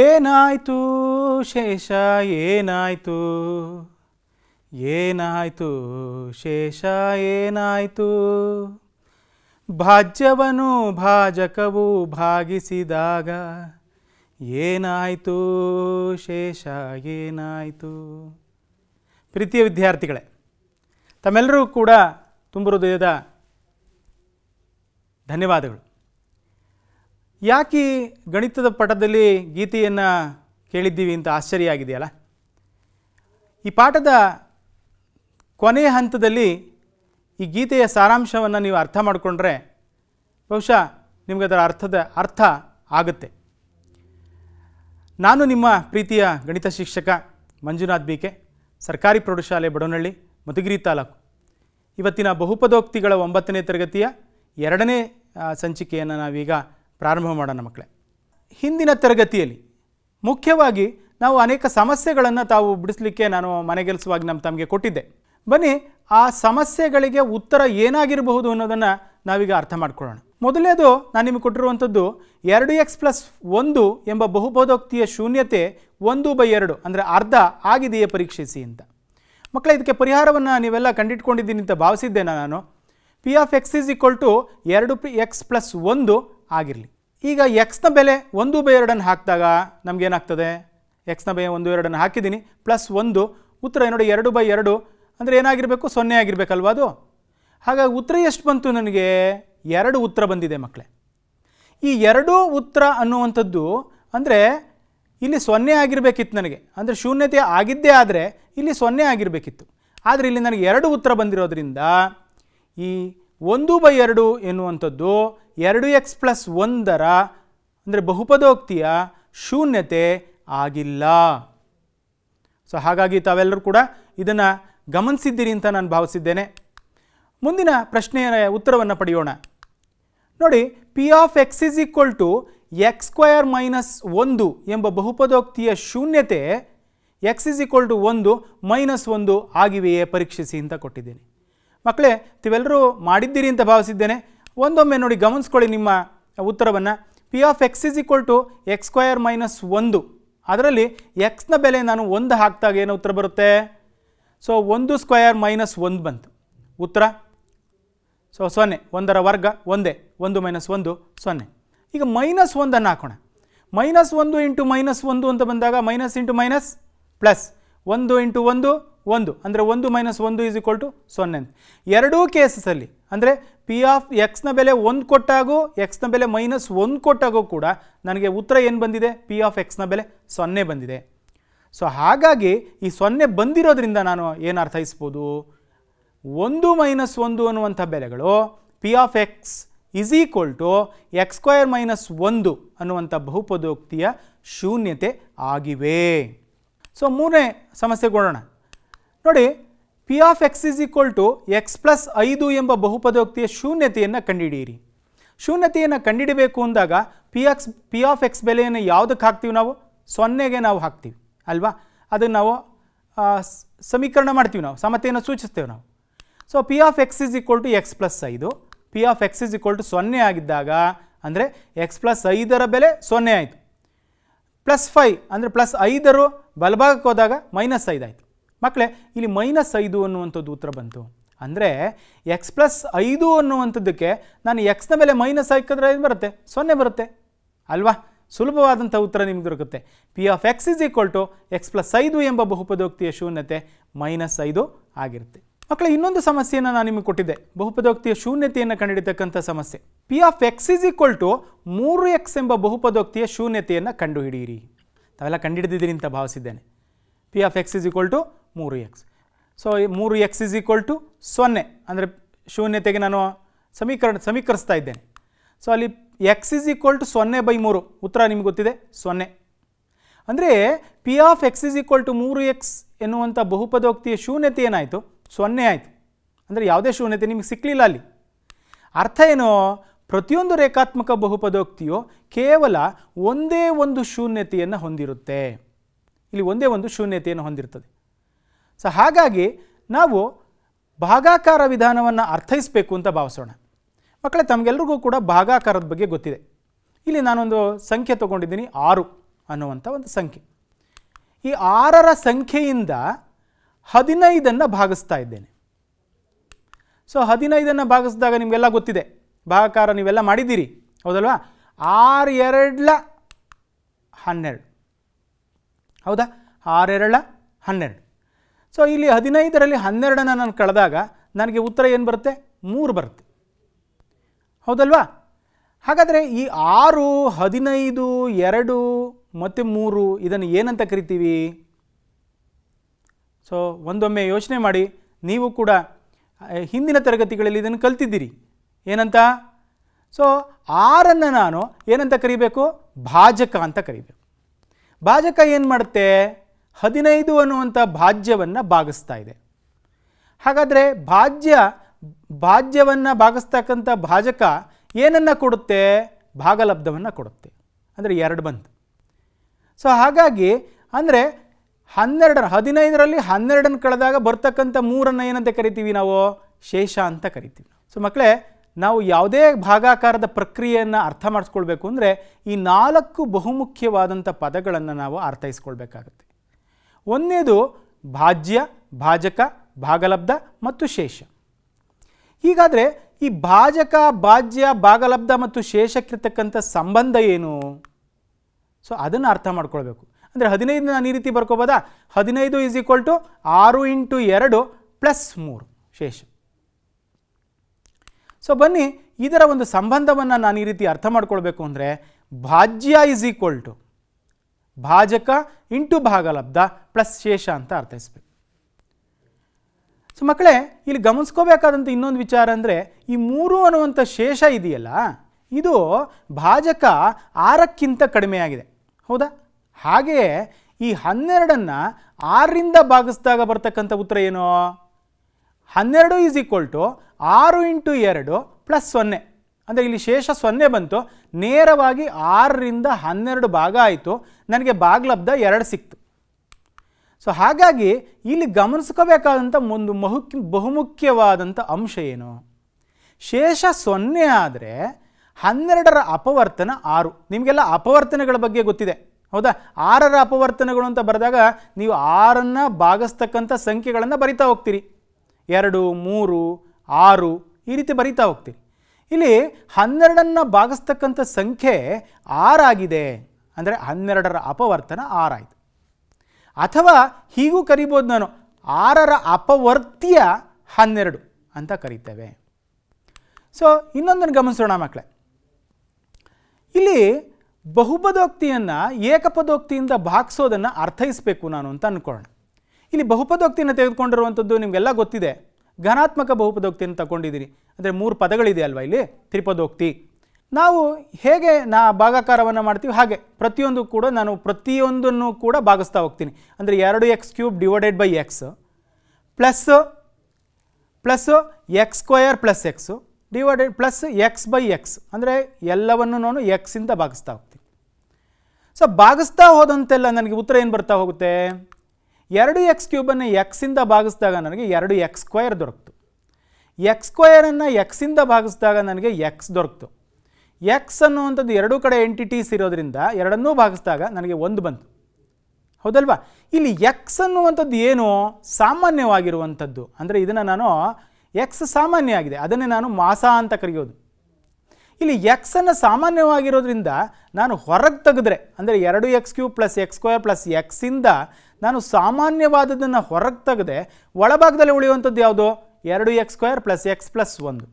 ಏನಾಯಿತು ಶೇಷ ಏನಾಯಿತು ಏನಾಯಿತು ಶೇಷ ಏನಾಯಿತು ಭಾಜ್ಯವನು ಭಾಜಕವು ಭಾಗಿಸಿದಾಗ ಏನಾಯಿತು ಶೇಷ ಏನಾಯಿತು ಪ್ರೀತಿಯ ವಿದ್ಯಾರ್ಥಿಗಳೇ ತಮ್ಮೆಲ್ಲರೂ ಕೂಡ ತುಂಬ ಹೃದಯದ ಧನ್ಯವಾದಗಳು ಯಾಕೆ ಗಣಿತದ ಪಠದಲ್ಲಿ ಗೀತೆಯನ್ನು ಕೇಳಿದ್ದೀವಿ ಅಂತ ಆಶ್ಚರ್ಯ ಆಗಿದೆಯಲ್ಲ ಈ ಪಾಠದ ಕೊನೆಯ ಹಂತದಲ್ಲಿ ಈ ಗೀತೆಯ ಸಾರಾಂಶವನ್ನು ನೀವು ಅರ್ಥ ಮಾಡಿಕೊಂಡ್ರೆ ಬಹುಶಃ ನಿಮಗೆ ಅದರ ಅರ್ಥದ ಅರ್ಥ ಆಗುತ್ತೆ ನಾನು ನಿಮ್ಮ ಪ್ರೀತಿಯ ಗಣಿತ ಶಿಕ್ಷಕ ಮಂಜುನಾಥ್ ಬಿಕೆ ಸರ್ಕಾರಿ ಪ್ರೌಢಶಾಲೆ ಬಡವನಹಳ್ಳಿ ಮಧುಗಿರಿ ತಾಲೂಕು ಇವತ್ತಿನ ಬಹುಪದೋಕ್ತಿಗಳ ಒಂಬತ್ತನೇ ತರಗತಿಯ ಎರಡನೇ ಸಂಚಿಕೆಯನ್ನು ನಾವೀಗ ಪ್ರಾರಂಭ ಮಾಡೋಣ ಮಕ್ಕಳೇ ಹಿಂದಿನ ತರಗತಿಯಲ್ಲಿ ಮುಖ್ಯವಾಗಿ ನಾವು ಅನೇಕ ಸಮಸ್ಯೆಗಳನ್ನು ತಾವು ಬಿಡಿಸಲಿಕ್ಕೆ ನಾನು ಮನೆಗೆಲಸವಾಗಿ ನಮ್ಮ ತಮಗೆ ಕೊಟ್ಟಿದ್ದೆ ಬನ್ನಿ ಆ ಸಮಸ್ಯೆಗಳಿಗೆ ಉತ್ತರ ಏನಾಗಿರಬಹುದು ಅನ್ನೋದನ್ನು ನಾವೀಗ ಅರ್ಥ ಮಾಡ್ಕೊಳ್ಳೋಣ ಮೊದಲನೇದು ನಾನು ನಿಮಗೆ ಕೊಟ್ಟಿರುವಂಥದ್ದು ಎರಡು ಎಕ್ಸ್ ಪ್ಲಸ್ ಒಂದು ಎಂಬ ಬಹುಬೋಧೋಕ್ತಿಯ ಶೂನ್ಯತೆ ಒಂದು ಬೈ ಎರಡು ಅಂದರೆ ಅರ್ಧ ಆಗಿದೆಯೇ ಪರೀಕ್ಷಿಸಿ ಅಂತ ಮಕ್ಕಳೇ ಇದಕ್ಕೆ ಪರಿಹಾರವನ್ನು ನೀವೆಲ್ಲ ಕಂಡಿಟ್ಕೊಂಡಿದ್ದೀನಿ ಅಂತ ಭಾವಿಸಿದ್ದೇನೆ ನಾನು P of X is equal to ಎರಡು ಪಿ ಎಕ್ಸ್ ಪ್ಲಸ್ ಒಂದು ಆಗಿರಲಿ ಈಗ ಎಕ್ಸ್ನ ಬೆಲೆ ಒಂದು ಬೈ ಎರಡನ್ನು ಹಾಕಿದಾಗ ನಮಗೇನಾಗ್ತದೆ ಎಕ್ಸ್ನ ಬೈ ಒಂದು ಎರಡನ್ನು ಹಾಕಿದ್ದೀನಿ ಪ್ಲಸ್ ಒಂದು ಉತ್ತರ ನೋಡಿ ಎರಡು ಬೈ ಎರಡು ಅಂದರೆ ಏನಾಗಿರಬೇಕು ಸೊನ್ನೆ ಆಗಿರಬೇಕಲ್ವ ಅದು ಹಾಗಾಗಿ ಉತ್ತರ ಎಷ್ಟು ಬಂತು ನನಗೆ ಎರಡು ಉತ್ತರ ಬಂದಿದೆ ಮಕ್ಕಳೇ ಈ ಎರಡೂ ಉತ್ತರ ಅನ್ನುವಂಥದ್ದು ಅಂದರೆ ಇಲ್ಲಿ ಸೊನ್ನೆ ಆಗಿರಬೇಕಿತ್ತು ನನಗೆ ಅಂದರೆ ಶೂನ್ಯತೆ ಆಗಿದ್ದೇ ಆದರೆ ಇಲ್ಲಿ ಸೊನ್ನೆ ಆಗಿರಬೇಕಿತ್ತು ಆದರೆ ಇಲ್ಲಿ ನನಗೆ ಎರಡು ಉತ್ತರ ಬಂದಿರೋದ್ರಿಂದ ಈ ಒಂದು ಬೈ ಎರಡು ಎನ್ನುವಂಥದ್ದು ಎರಡು ಎಕ್ಸ್ ಪ್ಲಸ್ ಒಂದರ ಅಂದರೆ ಬಹುಪದೋಕ್ತಿಯ ಶೂನ್ಯತೆ ಆಗಿಲ್ಲ ಸೊ ಹಾಗಾಗಿ ತಾವೆಲ್ಲರೂ ಕೂಡ ಇದನ್ನು ಗಮನಿಸಿದ್ದೀರಿ ಅಂತ ನಾನು ಭಾವಿಸಿದ್ದೇನೆ ಮುಂದಿನ ಪ್ರಶ್ನೆಯ ಉತ್ತರವನ್ನು ಪಡೆಯೋಣ ನೋಡಿ P of X is equal to X square minus ಒಂದು ಎಂಬ ಬಹುಪದೋಕ್ತಿಯ ಶೂನ್ಯತೆ ಎಕ್ಸ್ ಇಸ್ ಈಕ್ವಲ್ ಟು ಒಂದು ಮೈನಸ್ ಒಂದು ಆಗಿವೆಯೇ ಪರೀಕ್ಷಿಸಿ ಅಂತ ಕೊಟ್ಟಿದ್ದೀನಿ ಮಕ್ಕಳೇ ತಾವೆಲ್ಲರೂ ಮಾಡಿದ್ದೀರಿ ಅಂತ ಭಾವಿಸಿದ್ದೇನೆ ಒಂದೊಮ್ಮೆ ನೋಡಿ ಗಮನಿಸ್ಕೊಳ್ಳಿ ನಿಮ್ಮ ಉತ್ತರವನ್ನು P of X is equal to X square minus ಒಂದು ಅದರಲ್ಲಿ ಎಕ್ಸ್ನ ಬೆಲೆ ನಾನು ಒಂದು ಹಾಕಿದಾಗ ಏನು ಉತ್ತರ ಬರುತ್ತೆ ಸೊ ಒಂದು ಸ್ಕ್ವಯರ್ ಮೈನಸ್ ಒಂದು ಬಂತು ಉತ್ತರ ಸೊ ಸೊನ್ನೆ ಒಂದರ ವರ್ಗ ಒಂದೇ ಒಂದು ಮೈನಸ್ ಒಂದು ಸೊನ್ನೆ ಈಗ ಮೈನಸ್ ಒಂದನ್ನು ಹಾಕೋಣ ಮೈನಸ್ ಒಂದು ಇಂಟು ಮೈನಸ್ ಒಂದು ಅಂತ ಬಂದಾಗ ಮೈನಸ್ ಇಂಟು ಮೈನಸ್ ಪ್ಲಸ್ ಒಂದು ಇಂಟು ಒಂದು ಒಂದು ಅಂದರೆ ಒಂದು ಮೈನಸ್ ಒಂದು ಈಸ್ ಈಕ್ವಲ್ ಟು ಸೊನ್ನೆ ಎರಡೂ ಕೇಸಸಲ್ಲಿ ಅಂದರೆ ಪಿ ಆಫ್ ಎಕ್ಸ್ನ ಬೆಲೆ ಒಂದು ಕೊಟ್ಟಾಗೂ ಎಕ್ಸ್ನ ಬೆಲೆ ಮೈನಸ್ ಒಂದು ಕೊಟ್ಟಾಗೂ ಕೂಡ ನನಗೆ ಉತ್ತರ ಏನು ಬಂದಿದೆ ಪಿ ಆಫ್ ಎಕ್ಸ್ನ ಬೆಲೆ ಸೊನ್ನೆ ಬಂದಿದೆ ಸೊ ಹಾಗಾಗಿ ಈ ಸೊನ್ನೆ ಬಂದಿರೋದ್ರಿಂದ ನಾನು ಏನು ಅರ್ಥೈಸ್ಬೋದು ಒಂದು ಮೈನಸ್ ಒಂದು ಅನ್ನುವಂಥ ಬೆಲೆಗಳು P of X is equal to X square minus ಒಂದು ಅನ್ನುವಂಥ ಬಹುಪದೋಕ್ತಿಯ ಶೂನ್ಯತೆ ಆಗಿವೆ ಸೊ ಮೂರನೇ ಸಮಸ್ಯೆಗೊಳ್ಳೋಣ ನೋಡಿ P of X is equal to X plus ಐದು ಎಂಬ ಬಹುಪದೋಕ್ತಿಯ ಶೂನ್ಯತೆಯನ್ನು ಕಂಡುಹಿಡಿಯಿರಿ ಶೂನ್ಯತೆಯನ್ನು ಕಂಡುಹಿಡಬೇಕು ಅಂದಾಗ P X P of X ಬೆಲೆಯನ್ನು ಯಾವುದಕ್ಕೆ ಹಾಕ್ತೀವಿ ನಾವು ಸೊನ್ನೆಗೆ ನಾವು ಹಾಕ್ತೀವಿ ಅಲ್ವಾ ಅದನ್ನು ನಾವು ಸಮೀಕರಣ ಮಾಡ್ತೀವಿ ನಾವು ಸಮತೆಯನ್ನು ಸೂಚಿಸ್ತೇವೆ ನಾವು so P of X is equal to X plus ಐದು P of X is equal to ಸೊನ್ನೆ ಆಗಿದ್ದಾಗ ಅಂದರೆ ಎಕ್ಸ್ ಪ್ಲಸ್ ಐದರ ಬೆಲೆ ಸೊನ್ನೆ ಆಯಿತು ಪ್ಲಸ್ ಫೈ ಅಂದರೆ ಪ್ಲಸ್ ಐದರು ಬಲಭಾಗಕ್ಕೆ ಹೋದಾಗ ಮೈನಸ್ ಆಯಿತು ಮಕ್ಕಳೇ ಇಲ್ಲಿ ಮೈನಸ್ ಐದು ಅನ್ನುವಂಥದ್ದು ಉತ್ತರ ಬಂತು ಅಂದರೆ ಎಕ್ಸ್ ಪ್ಲಸ್ ಐದು ಅನ್ನುವಂಥದ್ದಕ್ಕೆ ನಾನು ಎಕ್ಸ್ನ ಮೇಲೆ ಮೈನಸ್ ಹಾಕಿದ್ರೆ ಏನು ಬರುತ್ತೆ ಸೊನ್ನೆ ಬರುತ್ತೆ ಅಲ್ವಾ ಸುಲಭವಾದಂಥ ಉತ್ತರ ನಿಮಗೆ ದೊರಕುತ್ತೆ P of X is equal to X plus ಐದು ಎಂಬ ಬಹುಪದೋಕ್ತಿಯ ಶೂನ್ಯತೆ ಮೈನಸ್ ಐದು ಆಗಿರುತ್ತೆ ಮಕ್ಕಳ ಇನ್ನೊಂದು ಸಮಸ್ಯೆಯನ್ನು ನಾನು ನಿಮಗೆ ಕೊಟ್ಟಿದ್ದೆ ಬಹುಪದೋಕ್ತಿಯ ಶೂನ್ಯತೆಯನ್ನು ಕಂಡುಹಿಡಿತಕ್ಕಂಥ ಸಮಸ್ಯೆ P of X is equal to ಮೂರು ಎಕ್ಸ್ ಎಂಬ ಬಹುಪದೋಕ್ತಿಯ ಶೂನ್ಯತೆಯನ್ನು ಕಂಡುಹಿಡಿಯಿರಿ ತಾವೆಲ್ಲ ಕಂಡುಹಿಡಿದಿದ್ದೀರಿ ಅಂತ ಭಾವಿಸಿದ್ದೇನೆ P of X is equal to ಮೂರು ಎಕ್ಸ್ ಸೊ ಮೂರು ಎಕ್ಸ್ ಇಸ್ ಈಕ್ವಲ್ ಟು ಸೊನ್ನೆ ಅಂದರೆ ಶೂನ್ಯತೆಗೆ ನಾನು ಸಮೀಕರಣ ಸಮೀಕರಿಸ್ತಾ ಇದ್ದೇನೆ ಸೊ ಅಲ್ಲಿ ಎಕ್ಸ್ ಇಸ್ ಈಕ್ವಲ್ ಟು ಸೊನ್ನೆ ಬೈ ಮೂರು ಉತ್ತರ ನಿಮ್ಗೆ ಗೊತ್ತಿದೆ ಸೊನ್ನೆ ಅಂದರೆ P of X is equal to ಮೂರು ಎಕ್ಸ್ ಎನ್ನುವಂಥ ಬಹುಪದೋಕ್ತಿಯ ಶೂನ್ಯತೆ ಏನಾಯಿತು ಸೊನ್ನೆ ಆಯಿತು ಅಂದರೆ ಯಾವುದೇ ಶೂನ್ಯತೆ ನಿಮಗೆ ಸಿಕ್ಕಲಿಲ್ಲ ಅಲ್ಲಿ ಅರ್ಥ ಏನು ಪ್ರತಿಯೊಂದು ರೇಖಾತ್ಮಕ ಬಹುಪದೋಕ್ತಿಯು ಕೇವಲ ಒಂದೇ ಒಂದು ಶೂನ್ಯತೆಯನ್ನು ಹೊಂದಿರುತ್ತೆ ಇಲ್ಲಿ ಒಂದೇ ಒಂದು ಶೂನ್ಯತೆಯನ್ನು ಹೊಂದಿರ್ತದೆ ಸೊ ಹಾಗಾಗಿ ನಾವು ಭಾಗಾಕಾರ ವಿಧಾನವನ್ನು ಅರ್ಥೈಸಬೇಕು ಅಂತ ಭಾವಿಸೋಣ ಮಕ್ಕಳೇ ತಮಗೆಲ್ರಿಗೂ ಕೂಡ ಭಾಗಾಕಾರದ ಬಗ್ಗೆ ಗೊತ್ತಿದೆ ಇಲ್ಲಿ ನಾನೊಂದು ಸಂಖ್ಯೆ ತೊಗೊಂಡಿದ್ದೀನಿ ಆರು ಅನ್ನುವಂಥ ಒಂದು ಸಂಖ್ಯೆ ಈ ಆರರ ಸಂಖ್ಯೆಯಿಂದ ಹದಿನೈದನ್ನು ಭಾಗಿಸ್ತಾ ಇದ್ದೇನೆ ಸೊ ಹದಿನೈದನ್ನು ಭಾಗಿಸಿದಾಗ ನಿಮಗೆಲ್ಲ ಗೊತ್ತಿದೆ ಭಾಗಾಕಾರ ನೀವೆಲ್ಲ ಮಾಡಿದ್ದೀರಿ ಹೌದಲ್ವಾ ಆರು ಎರಡ್ಲ ಹನ್ನೆರಡು ಹೌದಾ ಆರೆರಳ ಹನ್ನೆರಡು ಸೊ ಇಲ್ಲಿ ಹದಿನೈದರಲ್ಲಿ ಹನ್ನೆರಡನ್ನು ನಾನು ಕಳೆದಾಗ ನನಗೆ ಉತ್ತರ ಏನು ಬರುತ್ತೆ ಮೂರು ಬರುತ್ತೆ ಹೌದಲ್ವಾ ಹಾಗಾದರೆ ಈ ಆರು ಹದಿನೈದು ಎರಡು ಮತ್ತು ಮೂರು ಇದನ್ನು ಏನಂತ ಕರಿತೀವಿ ಸೊ ಒಂದೊಮ್ಮೆ ಯೋಚನೆ ಮಾಡಿ ನೀವು ಕೂಡ ಹಿಂದಿನ ತರಗತಿಗಳಲ್ಲಿ ಇದನ್ನು ಕಲ್ತಿದ್ದೀರಿ ಏನಂತ ಸೊ ಆರನ್ನು ನಾನು ಏನಂತ ಕರಿಬೇಕು ಭಾಜಕ ಅಂತ ಕರಿಬೇಕು ಭಾಜಕ ಏನು ಮಾಡುತ್ತೆ ಹದಿನೈದು ಅನ್ನುವಂಥ ಭಾಜ್ಯವನ್ನು ಭಾಗಿಸ್ತಾ ಇದೆ ಹಾಗಾದರೆ ಭಾಜ್ಯ ಭಾಜ್ಯವನ್ನು ಭಾಗಿಸ್ತಕ್ಕಂಥ ಭಾಜಕ ಏನನ್ನು ಕೊಡುತ್ತೆ ಭಾಗಲಬ್ಧವನ್ನು ಕೊಡುತ್ತೆ ಅಂದರೆ ಎರಡು ಬಂತು ಸೊ ಹಾಗಾಗಿ ಅಂದರೆ ಹನ್ನೆರಡರ ಹದಿನೈದರಲ್ಲಿ ಹನ್ನೆರಡನ್ನು ಕಳೆದಾಗ ಬರ್ತಕ್ಕಂಥ ಮೂರನ್ನು ಏನಂತ ಕರಿತೀವಿ ನಾವು ಶೇಷ ಅಂತ ಕರಿತೀವಿ ಸೊ ಮಕ್ಕಳೇ ನಾವು ಯಾವುದೇ ಭಾಗಾಕಾರದ ಪ್ರಕ್ರಿಯೆಯನ್ನು ಅರ್ಥ ಮಾಡಿಸ್ಕೊಳ್ಬೇಕು ಅಂದರೆ ಈ ನಾಲ್ಕು ಬಹುಮುಖ್ಯವಾದಂಥ ಪದಗಳನ್ನು ನಾವು ಅರ್ಥೈಸ್ಕೊಳ್ಬೇಕಾಗುತ್ತೆ ಒಂದನೇದು ಭಾಜ್ಯ ಭಾಜಕ ಭಾಗಲಬ್ಧ ಮತ್ತು ಶೇಷ ಹೀಗಾದರೆ ಈ ಭಾಜಕ ಭಾಜ್ಯ ಭಾಗಲಬ್ಧ ಮತ್ತು ಶೇಷಕ್ಕಿರ್ತಕ್ಕಂಥ ಸಂಬಂಧ ಏನು ಸೊ ಅದನ್ನು ಅರ್ಥ ಮಾಡ್ಕೊಳ್ಬೇಕು ಅಂದರೆ ಹದಿನೈದು ನಾನು ಈ ರೀತಿ ಬರ್ಕೋಬೋದಾ ಹದಿನೈದು ಈಸ್ ಈಕ್ವಲ್ ಟು ಆರು ಇಂಟು ಎರಡು ಪ್ಲಸ್ ಮೂರು ಶೇಷ ಸೊ ಬನ್ನಿ ಇದರ ಒಂದು ಸಂಬಂಧವನ್ನು ನಾನು ಈ ರೀತಿ ಅರ್ಥ ಮಾಡ್ಕೊಳ್ಬೇಕು ಅಂದರೆ ಭಾಜ್ಯ ಈಸ್ ಈಕ್ವಲ್ ಟು ಭಾಜಕ ಇಂಟು ಭಾಗಲಬ್ಧ ಪ್ಲಸ್ ಶೇಷ ಅಂತ ಅರ್ಥೈಸ್ಬೇಕು ಸೊ ಮಕ್ಕಳೇ ಇಲ್ಲಿ ಗಮನಿಸ್ಕೋಬೇಕಾದಂಥ ಇನ್ನೊಂದು ವಿಚಾರ ಅಂದರೆ ಈ ಮೂರು ಅನ್ನುವಂಥ ಶೇಷ ಇದೆಯಲ್ಲ ಇದು ಭಾಜಕ ಆರಕ್ಕಿಂತ ಕಡಿಮೆಯಾಗಿದೆ ಹೌದಾ ಹಾಗೆಯೇ ಈ ಹನ್ನೆರಡನ್ನು ಆರರಿಂದ ಭಾಗಿಸಿದಾಗ ಬರ್ತಕ್ಕಂಥ ಉತ್ತರ ಏನು ಹನ್ನೆರಡು ಈಸ್ ಈಕ್ವಲ್ ಟು ಆರು ಇಂಟು ಎರಡು ಪ್ಲಸ್ ಸೊನ್ನೆ ಅಂದರೆ ಇಲ್ಲಿ ಶೇಷ ಸೊನ್ನೆ ಬಂತು ನೇರವಾಗಿ ಆರರಿಂದ ಹನ್ನೆರಡು ಭಾಗ ಆಯಿತು ನನಗೆ ಭಾಗಲಬ್ಧ ಎರಡು ಸಿಕ್ತು ಸೊ ಹಾಗಾಗಿ ಇಲ್ಲಿ ಗಮನಿಸ್ಕೋಬೇಕಾದಂಥ ಒಂದು ಬಹು ಬಹುಮುಖ್ಯವಾದಂಥ ಅಂಶ ಏನು ಶೇಷ ಸೊನ್ನೆ ಆದರೆ ಹನ್ನೆರಡರ ಅಪವರ್ತನ ಆರು ನಿಮಗೆಲ್ಲ ಅಪವರ್ತನಗಳ ಬಗ್ಗೆ ಗೊತ್ತಿದೆ ಹೌದಾ ಆರರ ಅಪವರ್ತನಗಳು ಅಂತ ಬರೆದಾಗ ನೀವು ಆರನ್ನು ಭಾಗಿಸ್ತಕ್ಕಂಥ ಸಂಖ್ಯೆಗಳನ್ನು ಬರಿತಾ ಹೋಗ್ತೀರಿ ಎರಡು ಮೂರು ಆರು ಈ ರೀತಿ ಬರಿತಾ ಹೋಗ್ತೀರಿ ಇಲ್ಲಿ ಹನ್ನೆರಡನ್ನು ಭಾಗಿಸ್ತಕ್ಕಂಥ ಸಂಖ್ಯೆ ಆರಾಗಿದೆ ಅಂದರೆ ಹನ್ನೆರಡರ ಅಪವರ್ತನ ಆರಾಯಿತು ಅಥವಾ ಹೀಗೂ ಕರಿಬೋದು ನಾನು ಆರರ ಅಪವರ್ತಿಯ ಹನ್ನೆರಡು ಅಂತ ಕರಿತೇವೆ ಸೊ ಇನ್ನೊಂದನ್ನು ಗಮನಿಸೋಣ ಮಕ್ಕಳೇ ಇಲ್ಲಿ ಬಹುಪದೋಕ್ತಿಯನ್ನು ಏಕಪದೋಕ್ತಿಯಿಂದ ಭಾಗಿಸೋದನ್ನು ಅರ್ಥೈಸಬೇಕು ನಾನು ಅಂತ ಅಂದ್ಕೊಳ್ಳೋಣ ಇಲ್ಲಿ ಬಹುಪದೋಕ್ತಿಯನ್ನು ತೆಗೆದುಕೊಂಡಿರುವಂಥದ್ದು ನಿಮಗೆಲ್ಲ ಗೊತ್ತಿದೆ ಘನಾತ್ಮಕ ಬಹುಪದೋಕ್ತಿಯನ್ನು ತಗೊಂಡಿದ್ದೀನಿ ಅಂದರೆ ಮೂರು ಪದಗಳಿದೆ ಅಲ್ವಾ ಇಲ್ಲಿ ತ್ರಿಪದೋಕ್ತಿ ನಾವು ಹೇಗೆ ನಾ ಭಾಗಾಕಾರವನ್ನು ಮಾಡ್ತೀವಿ ಹಾಗೆ ಪ್ರತಿಯೊಂದು ಕೂಡ ನಾನು ಪ್ರತಿಯೊಂದನ್ನು ಕೂಡ ಭಾಗಿಸ್ತಾ ಹೋಗ್ತೀನಿ ಅಂದರೆ ಎರಡು X cube divided by X plus plus X square plus X divided plus X by X ಅಂದರೆ ಎಲ್ಲವನ್ನು ನಾನು ಎಕ್ಸಿಂದ ಭಾಗಿಸ್ತಾ ಹೋಗ್ತೀನಿ ಸೊ ಭಾಗಿಸ್ತಾ ಹೋದಂತೆಲ್ಲ ನನಗೆ ಉತ್ತರ ಏನು ಬರ್ತಾ ಹೋಗುತ್ತೆ ಎರಡು ಎಕ್ಸ್ ಕ್ಯೂಬನ್ನು ಎಕ್ಸಿಂದ ಭಾಗಿಸಿದಾಗ ನನಗೆ ಎರಡು ಎಕ್ಸ್ ಸ್ಕ್ವಯರ್ ದೊರಕಿತು ಎಕ್ಸ್ ಸ್ಕ್ವಯರನ್ನು ಎಕ್ಸಿಂದ ಭಾಗಿಸಿದಾಗ ನನಗೆ ಎಕ್ಸ್ ದೊರಕ್ತು ಎಕ್ಸ್ ಅನ್ನುವಂಥದ್ದು ಎರಡೂ ಕಡೆ ಎಂಟಿಟೀಸ್ ಇರೋದ್ರಿಂದ ಎರಡನ್ನೂ ಭಾಗಿಸಿದಾಗ ನನಗೆ ಒಂದು ಬಂತು ಹೌದಲ್ವಾ ಇಲ್ಲಿ ಎಕ್ಸ್ ಅನ್ನುವಂಥದ್ದು ಏನು ಸಾಮಾನ್ಯವಾಗಿರುವಂಥದ್ದು ಅಂದರೆ ಇದನ್ನು ನಾನು ಎಕ್ಸ್ ಸಾಮಾನ್ಯ ಆಗಿದೆ ಅದನ್ನೇ ನಾನು ಮಾಸ ಅಂತ ಕರೆಯೋದು ಇಲ್ಲಿ ಎಕ್ಸನ್ನು ಸಾಮಾನ್ಯವಾಗಿರೋದ್ರಿಂದ ನಾನು ಹೊರಗೆ ತೆಗೆದ್ರೆ ಅಂದರೆ ಎರಡು X cube plus X square plus ಎಕ್ಸಿಂದ ನಾನು ಸಾಮಾನ್ಯವಾದದನ್ನು ಹೊರಗೆ ತೆಗೆದೆ ಒಳಭಾಗದಲ್ಲಿ ಉಳಿಯುವಂಥದ್ದು ಯಾವುದು ಎರಡು X square plus X plus ಒಂದು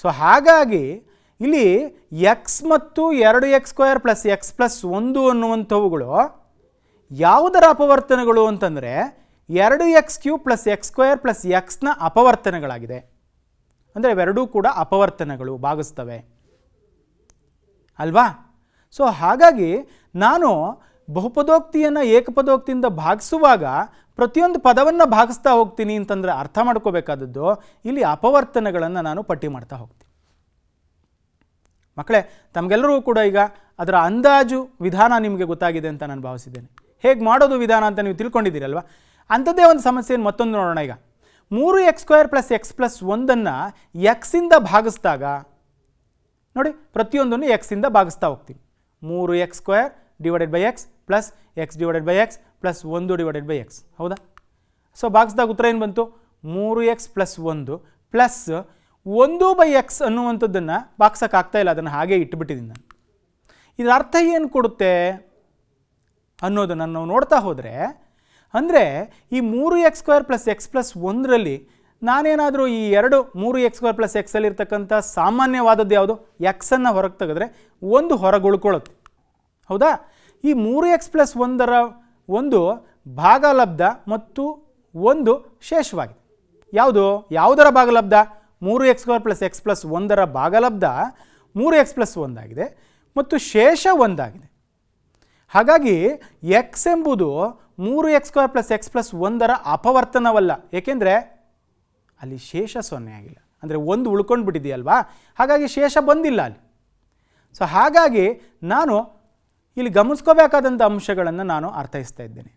ಸೊ ಹಾಗಾಗಿ ಇಲ್ಲಿ ಎಕ್ಸ್ ಮತ್ತು ಎರಡು X square plus X plus ಒಂದು ಅನ್ನುವಂಥವುಗಳು ಯಾವುದರ ಅಪವರ್ತನಗಳು ಅಂತಂದರೆ ಎರಡು X cube plus X square plus ಎಕ್ಸ್ನ ಅಪವರ್ತನಗಳಾಗಿದೆ ಅಂದರೆ ಇವೆರಡೂ ಕೂಡ ಅಪವರ್ತನಗಳು ಭಾಗಿಸ್ತವೆ ಅಲ್ವಾ ಸೊ ಹಾಗಾಗಿ ನಾನು ಬಹುಪದೋಕ್ತಿಯನ್ನು ಏಕಪದೋಕ್ತಿಯಿಂದ ಭಾಗಿಸುವಾಗ ಪ್ರತಿಯೊಂದು ಪದವನ್ನು ಭಾಗಿಸ್ತಾ ಹೋಗ್ತೀನಿ ಅಂತಂದರೆ ಅರ್ಥ ಮಾಡ್ಕೋಬೇಕಾದದ್ದು ಇಲ್ಲಿ ಅಪವರ್ತನಗಳನ್ನು ನಾನು ಪಟ್ಟಿ ಮಾಡ್ತಾ ಹೋಗ್ತೀನಿ ಮಕ್ಕಳೇ ತಮಗೆಲ್ಲರೂ ಕೂಡ ಈಗ ಅದರ ಅಂದಾಜು ವಿಧಾನ ನಿಮಗೆ ಗೊತ್ತಾಗಿದೆ ಅಂತ ನಾನು ಭಾವಿಸಿದ್ದೇನೆ ಹೇಗೆ ಮಾಡೋದು ವಿಧಾನ ಅಂತ ನೀವು ತಿಳ್ಕೊಂಡಿದ್ದೀರಲ್ವ ಅಂಥದ್ದೇ ಒಂದು ಸಮಸ್ಯೆಯನ್ನು ಮತ್ತೊಂದು ನೋಡೋಣ ಈಗ ಮೂರು x square plus X plus ಒಂದನ್ನು ಎಕ್ಸಿಂದ ಭಾಗಿಸ್ದಾಗ ನೋಡಿ ಪ್ರತಿಯೊಂದನ್ನು ಎಕ್ಸಿಂದ ಭಾಗಿಸ್ತಾ ಹೋಗ್ತೀನಿ ಮೂರು x square divided by X plus x divided by X plus ಒಂದು ಡಿವೈಡೆಡ್ ಬೈ ಎಕ್ಸ್ ಹೌದಾ ಸೊ ಭಾಗಿಸಿದಾಗ ಉತ್ತರ ಏನು ಬಂತು ಮೂರು ಎಕ್ಸ್ ಪ್ಲಸ್ ಒಂದು ಪ್ಲಸ್ ಒಂದು ಬೈ ಎಕ್ಸ್ ಅನ್ನುವಂಥದ್ದನ್ನು ಭಾಗಿಸೋಕ್ಕಾಗ್ತಾ ಇಲ್ಲ ಅದನ್ನು ಹಾಗೆ ಇಟ್ಬಿಟ್ಟಿದ್ದೀನಿ ನಾನು ಇದರ ಅರ್ಥ ಏನು ಕೊಡುತ್ತೆ ಅನ್ನೋದನ್ನು ನಾವು ನೋಡ್ತಾ ಹೋದರೆ ಅಂದರೆ ಈ ಮೂರು x square plus X plus ಒಂದರಲ್ಲಿ ನಾನೇನಾದರೂ ಈ ಎರಡು ಮೂರು ಎಕ್ಸ್ ಸ್ಕ್ವೇರ್ ಪ್ಲಸ್ ಎಕ್ಸಲ್ಲಿರ್ತಕ್ಕಂಥ ಸಾಮಾನ್ಯವಾದದ್ದು ಯಾವುದು ಎಕ್ಸನ್ನು ಹೊರಗೆ ತೆಗೆದ್ರೆ ಒಂದು ಹೊರಗೆ ಉಳ್ಕೊಳ್ಳುತ್ತೆ ಹೌದಾ ಈ ಮೂರು ಎಕ್ಸ್ ಪ್ಲಸ್ ಒಂದರ ಒಂದು ಭಾಗಲಬ್ಧ ಮತ್ತು ಒಂದು ಶೇಷವಾಗಿದೆ ಯಾವುದು ಯಾವುದರ ಭಾಗಲಬ್ಧ ಮೂರು x square plus X plus ಒಂದರ ಭಾಗಲಬ್ಧ ಮೂರು ಎಕ್ಸ್ ಪ್ಲಸ್ ಒಂದಾಗಿದೆ ಮತ್ತು ಶೇಷ ಒಂದಾಗಿದೆ ಹಾಗಾಗಿ ಎಕ್ಸ್ ಎಂಬುದು ಮೂರು x square plus X plus ಒಂದರ ಅಪವರ್ತನವಲ್ಲ ಏಕೆಂದರೆ ಅಲ್ಲಿ ಶೇಷ ಸೊನ್ನೆ ಆಗಿಲ್ಲ ಅಂದರೆ ಒಂದು ಉಳ್ಕೊಂಡು ಬಿಟ್ಟಿದೆಯಲ್ವಾ ಹಾಗಾಗಿ ಶೇಷ ಬಂದಿಲ್ಲ ಅಲ್ಲಿ ಸೊ ಹಾಗಾಗಿ ನಾನು ಇಲ್ಲಿ ಗಮನಿಸ್ಕೋಬೇಕಾದಂಥ ಅಂಶಗಳನ್ನು ನಾನು ಅರ್ಥೈಸ್ತಾ ಇದ್ದೇನೆ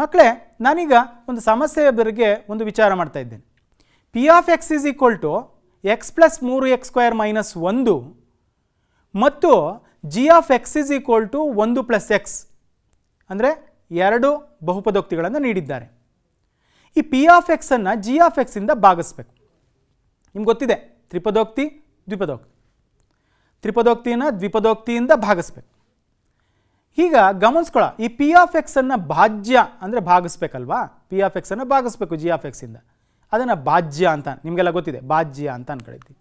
ಮಕ್ಕಳೇ ನಾನೀಗ ಒಂದು ಸಮಸ್ಯೆಯ ಬಗ್ಗೆ ಒಂದು ವಿಚಾರ ಮಾಡ್ತಾ ಇದ್ದೇನೆ P of X is equal to X plus ಮೂರು ಎಕ್ಸ್ ಸ್ಕ್ವೇರ್ ಮೈನಸ್ ಒಂದು ಮತ್ತು G of X is equal to ಒಂದು ಪ್ಲಸ್ ಎಕ್ಸ್ ಅಂದರೆ ಎರಡು ಬಹುಪದೋಕ್ತಿಗಳನ್ನು ನೀಡಿದ್ದಾರೆ ಈ ಪಿ ಆಫ್ ಎಕ್ಸನ್ನು ಜಿ ಆಫ್ ಎಕ್ಸಿಂದ ಭಾಗಿಸ್ಬೇಕು ನಿಮ್ಗೆ ಗೊತ್ತಿದೆ ತ್ರಿಪದೋಕ್ತಿ ದ್ವಿಪದೋಕ್ತಿ ತ್ರಿಪದೋಕ್ತಿಯನ್ನು ದ್ವಿಪದೋಕ್ತಿಯಿಂದ ಭಾಗಿಸ್ಬೇಕು ಈಗ ಗಮನಿಸ್ಕೊಳ್ಳ ಈ ಪಿ ಆಫ್ ಎಕ್ಸನ್ನು ಭಾಜ್ಯ ಅಂದರೆ ಭಾಗಿಸ್ಬೇಕಲ್ವಾ ಪಿ ಆಫ್ ಎಕ್ಸನ್ನು ಭಾಗಿಸ್ಬೇಕು ಜಿ ಆಫ್ ಎಕ್ಸಿಂದ ಅದನ್ನು ಭಾಜ್ಯ ಅಂತ ನಿಮಗೆಲ್ಲ ಗೊತ್ತಿದೆ ಭಾಜ್ಯ ಅಂತ ಅನ್ಕೊಳ್ತೀವಿ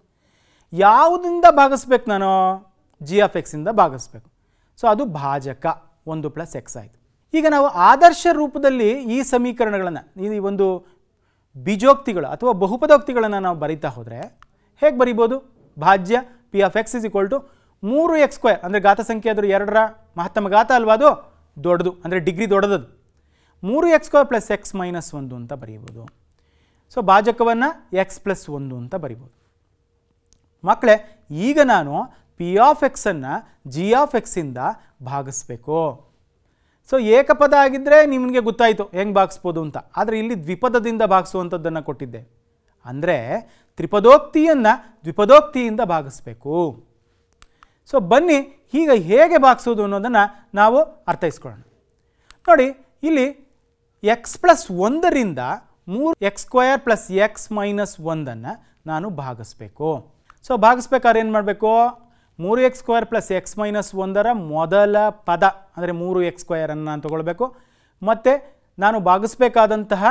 ಯಾವುದಿಂದ ಭಾಗಿಸ್ಬೇಕು ನಾನು ಜಿ ಆಫ್ ಎಕ್ಸಿಂದ ಭಾಗಿಸ್ಬೇಕು ಸೊ ಅದು ಭಾಜಕ ಒಂದು ಪ್ಲಸ್ ಎಕ್ಸ್ ಆಯಿತು ಈಗ ನಾವು ಆದರ್ಶ ರೂಪದಲ್ಲಿ ಈ ಸಮೀಕರಣಗಳನ್ನು ಈ ಒಂದು ಬೀಜೋಕ್ತಿಗಳು ಅಥವಾ ಬಹುಪದೋಕ್ತಿಗಳನ್ನು ನಾವು ಬರಿತಾ ಹೋದರೆ ಹೇಗೆ ಬರಿಬೋದು ಭಾಜ್ಯ P of x is equal to ಮೂರು ಎಕ್ಸ್ ಸ್ಕ್ವೇರ್ ಅಂದರೆ ಗಾತ ಸಂಖ್ಯೆ ಆದರೂ ಎರಡರ ಮಹತ್ತಮ ಗಾತ ಅಲ್ವಾ ಅದು ದೊಡ್ಡದು ಅಂದರೆ ಡಿಗ್ರಿ ದೊಡ್ಡದದು ಮೂರು x square plus x minus ಒಂದು ಅಂತ ಬರೀಬೋದು ಸೊ ಭಾಜಕವನ್ನು ಎಕ್ಸ್ ಪ್ಲಸ್ ಒಂದು ಅಂತ ಬರಿಬೋದು ಮಕ್ಕಳೇ ಈಗ ನಾನು ಪಿ ಆಫ್ ಎಕ್ಸನ್ನು ಜಿ ಆಫ್ ಎಕ್ಸಿಂದ ಭಾಗಿಸ್ಬೇಕು ಸೊ ಏಕಪದ ಆಗಿದ್ದರೆ ನಿಮಗೆ ಗೊತ್ತಾಯಿತು ಹೆಂಗೆ ಭಾಗಿಸ್ಬೋದು ಅಂತ ಆದರೆ ಇಲ್ಲಿ ದ್ವಿಪದದಿಂದ ಭಾಗಿಸುವಂಥದ್ದನ್ನು ಕೊಟ್ಟಿದ್ದೆ ಅಂದರೆ ತ್ರಿಪದೋಕ್ತಿಯನ್ನು ದ್ವಿಪದೋಕ್ತಿಯಿಂದ ಭಾಗಿಸ್ಬೇಕು ಸೊ ಬನ್ನಿ ಈಗ ಹೇಗೆ ಭಾಗಿಸೋದು ಅನ್ನೋದನ್ನು ನಾವು ಅರ್ಥೈಸ್ಕೊಳ್ಳೋಣ ನೋಡಿ ಇಲ್ಲಿ ಎಕ್ಸ್ ಪ್ಲಸ್ ಒಂದರಿಂದ ಮೂರು x square plus x minus ಒಂದನ್ನು ನಾನು ಭಾಗಿಸ್ಬೇಕು ಸೊ ಭಾಗಿಸ್ಬೇಕಾದ್ರೆ ಏನು ಮಾಡಬೇಕು ಮೂರು x square plus x minus ಒಂದರ ಮೊದಲ ಪದ ಅಂದರೆ ಮೂರು ಎಕ್ಸ್ ಸ್ಕ್ವೇರನ್ನು ನಾನು ತೊಗೊಳ್ಬೇಕು ಮತ್ತು ನಾನು ಭಾಗಿಸ್ಬೇಕಾದಂತಹ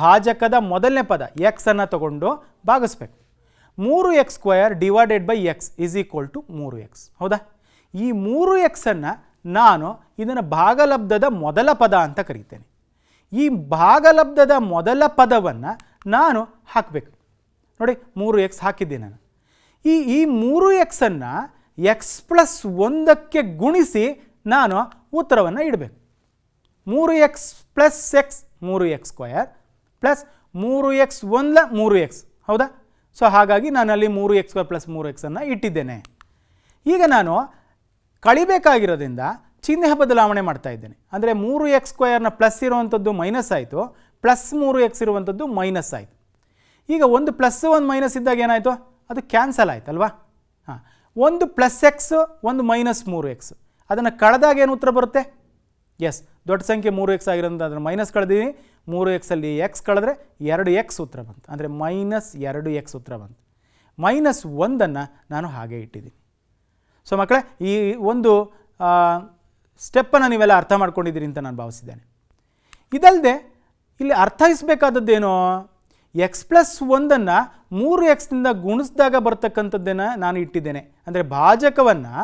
ಭಾಜಕದ ಮೊದಲನೇ ಪದ ಎಕ್ಸನ್ನು ತಗೊಂಡು ಭಾಗಿಸ್ಬೇಕು ಮೂರು x square divided by x is equal to ಮೂರು ಎಕ್ಸ್ ಹೌದಾ ಈ ಮೂರು ಎಕ್ಸನ್ನು ನಾನು ಇದನ್ನು ಭಾಗಲಬ್ಧದ ಮೊದಲ ಪದ ಅಂತ ಕರೀತೇನೆ ಈ ಭಾಗಲಬ್ಧದ ಮೊದಲ ಪದವನ್ನು ನಾನು ಹಾಕಬೇಕು ನೋಡಿ ಮೂರು ಎಕ್ಸ್ ಹಾಕಿದ್ದೆ ನಾನು ಈ ಈ ಮೂರು ಎಕ್ಸನ್ನು ಎಕ್ಸ್ ಪ್ಲಸ್ ಒಂದಕ್ಕೆ ಗುಣಿಸಿ ನಾನು ಉತ್ತರವನ್ನು ಇಡಬೇಕು ಮೂರು ಎಕ್ಸ್ ಪ್ಲಸ್ ಎಕ್ಸ್ ಮೂರು ಎಕ್ಸ್ ಸ್ಕ್ವಯರ್ ಪ್ಲಸ್ ಮೂರು ಎಕ್ಸ್ ಒಂದ್ಲ ಮೂರು ಎಕ್ಸ್ ಹೌದಾ ಸೊ ಹಾಗಾಗಿ ನಾನಲ್ಲಿ ಮೂರು ಎಕ್ಸ್ ಸ್ಕ್ವಯರ್ ಪ್ಲಸ್ ಮೂರು ಎಕ್ಸನ್ನು ಇಟ್ಟಿದ್ದೇನೆ ಈಗ ನಾನು ಕಳಿಬೇಕಾಗಿರೋದ್ರಿಂದ ಚಿಹ್ನೆ ಬದಲಾವಣೆ ಮಾಡ್ತಾ ಇದ್ದೇನೆ ಅಂದರೆ ಮೂರು ಎಕ್ಸ್ ಸ್ಕ್ವಯರ್ನ ಪ್ಲಸ್ ಇರುವಂಥದ್ದು ಮೈನಸ್ ಆಯಿತು ಪ್ಲಸ್ ಮೂರು ಎಕ್ಸ್ ಇರುವಂಥದ್ದು ಮೈನಸ್ ಆಯಿತು ಈಗ ಒಂದು ಪ್ಲಸ್ ಒಂದು ಮೈನಸ್ ಇದ್ದಾಗ ಏನಾಯಿತು ಅದು ಕ್ಯಾನ್ಸಲ್ ಆಯ್ತಲ್ವಾ ಹಾಂ ಒಂದು ಪ್ಲಸ್ ಎಕ್ಸ್ ಒಂದು ಮೈನಸ್ ಮೂರು ಎಕ್ಸ್ ಅದನ್ನು ಕಳೆದಾಗ ಏನು ಉತ್ತರ ಬರುತ್ತೆ ಎಸ್ ದೊಡ್ಡ ಸಂಖ್ಯೆ ಮೂರು ಎಕ್ಸ್ ಆಗಿರೋದ್ರಿಂದ ಅದನ್ನು ಮೈನಸ್ ಕಳೆದೀನಿ ಮೂರು ಎಕ್ಸಲ್ಲಿ ಎಕ್ಸ್ ಕಳೆದ್ರೆ ಎರಡು ಎಕ್ಸ್ ಉತ್ತರ ಬಂತು ಅಂದರೆ ಮೈನಸ್ ಎರಡು ಎಕ್ಸ್ ಉತ್ತರ ಬಂತು ಮೈನಸ್ ಒಂದನ್ನು ನಾನು ಹಾಗೆ ಇಟ್ಟಿದ್ದೀನಿ ಸೊ ಮಕ್ಕಳೇ ಈ ಒಂದು ಸ್ಟೆಪ್ಪನ್ನು ನೀವೆಲ್ಲ ಅರ್ಥ ಮಾಡ್ಕೊಂಡಿದ್ದೀರಿ ಅಂತ ನಾನು ಭಾವಿಸಿದ್ದೇನೆ ಇದಲ್ಲದೆ ಇಲ್ಲಿ ಅರ್ಥೈಸಬೇಕಾದದ್ದೇನೋ ಎಕ್ಸ್ ಪ್ಲಸ್ ಒಂದನ್ನು ಮೂರು ಎಕ್ಸ್ನಿಂದ ಗುಣಿಸಿದಾಗ ಬರ್ತಕ್ಕಂಥದ್ದನ್ನು ನಾನು ಇಟ್ಟಿದ್ದೇನೆ ಅಂದರೆ ಭಾಜಕವನ್ನು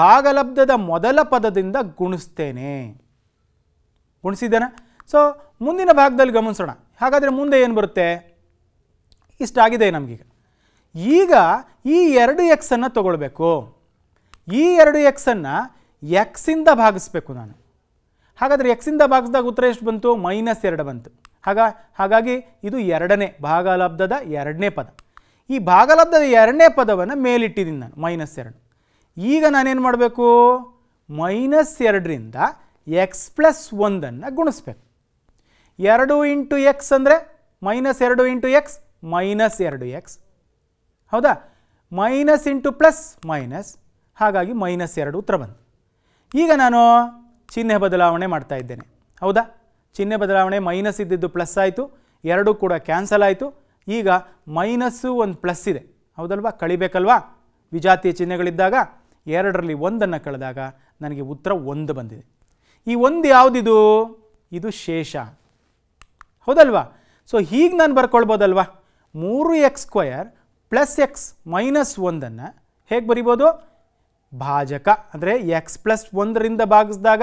ಭಾಗಲಬ್ಧದ ಮೊದಲ ಪದದಿಂದ ಗುಣಿಸ್ತೇನೆ ಗುಣಿಸಿದ್ದೇನ ಸೊ ಮುಂದಿನ ಭಾಗದಲ್ಲಿ ಗಮನಿಸೋಣ ಹಾಗಾದರೆ ಮುಂದೆ ಏನು ಬರುತ್ತೆ ಇಷ್ಟಾಗಿದೆ ನಮಗೀಗ ಈಗ ಈ ಎರಡು ಎಕ್ಸನ್ನು ತಗೊಳ್ಬೇಕು ಈ ಎರಡು ಎಕ್ಸನ್ನು ಎಕ್ಸಿಂದ ಭಾಗಿಸ್ಬೇಕು ನಾನು ಹಾಗಾದರೆ ಎಕ್ಸಿಂದ ಭಾಗಿಸಿದಾಗ ಉತ್ತರ ಎಷ್ಟು ಬಂತು ಮೈನಸ್ ಎರಡು ಬಂತು ಹಾಗಾ ಹಾಗಾಗಿ ಇದು ಎರಡನೇ ಭಾಗಲಬ್ಧದ ಎರಡನೇ ಪದ ಈ ಭಾಗಲಬ್ಧದ ಎರಡನೇ ಪದವನ್ನು ಮೇಲಿಟ್ಟಿದ್ದೀನಿ ನಾನು ಮೈನಸ್ ಎರಡು ಈಗ ನಾನೇನು ಮಾಡಬೇಕು ಮೈನಸ್ ಎರಡರಿಂದ ಎಕ್ಸ್ ಪ್ಲಸ್ ಒಂದನ್ನು ಗುಣಿಸ್ಬೇಕು ಎರಡು ಇಂಟು ಎಕ್ಸ್ ಅಂದರೆ ಮೈನಸ್ ಎರಡು ಇಂಟು ಎಕ್ಸ್ ಮೈನಸ್ ಎರಡು ಎಕ್ಸ್ ಹೌದಾ ಮೈನಸ್ ಇಂಟು ಪ್ಲಸ್ ಮೈನಸ್ ಹಾಗಾಗಿ ಮೈನಸ್ ಎರಡು ಉತ್ತರ ಬಂತು ಈಗ ನಾನು ಚಿಹ್ನೆ ಬದಲಾವಣೆ ಮಾಡ್ತಾ ಇದ್ದೇನೆ ಹೌದಾ ಚಿಹ್ನೆ ಬದಲಾವಣೆ ಮೈನಸ್ ಇದ್ದಿದ್ದು ಪ್ಲಸ್ ಆಯಿತು ಎರಡೂ ಕೂಡ ಕ್ಯಾನ್ಸಲ್ ಆಯಿತು ಈಗ ಮೈನಸ್ಸು ಒಂದು ಪ್ಲಸ್ ಇದೆ ಹೌದಲ್ವಾ ಕಳಿಬೇಕಲ್ವಾ ವಿಜಾತಿಯ ಚಿಹ್ನೆಗಳಿದ್ದಾಗ ಎರಡರಲ್ಲಿ ಒಂದನ್ನು ಕಳೆದಾಗ ನನಗೆ ಉತ್ತರ ಒಂದು ಬಂದಿದೆ ಈ ಒಂದು ಯಾವುದಿದು ಇದು ಶೇಷ ಹೌದಲ್ವಾ ಸೊ ಹೀಗೆ ನಾನು ಬರ್ಕೊಳ್ಬೋದಲ್ವಾ ಮೂರು x square plus x minus ಒಂದನ್ನು ಹೇಗೆ ಬರಿಬೋದು ಭಾಜಕ ಅಂದರೆ ಎಕ್ಸ್ ಪ್ಲಸ್ ಒಂದರಿಂದ ಭಾಗಿಸಿದಾಗ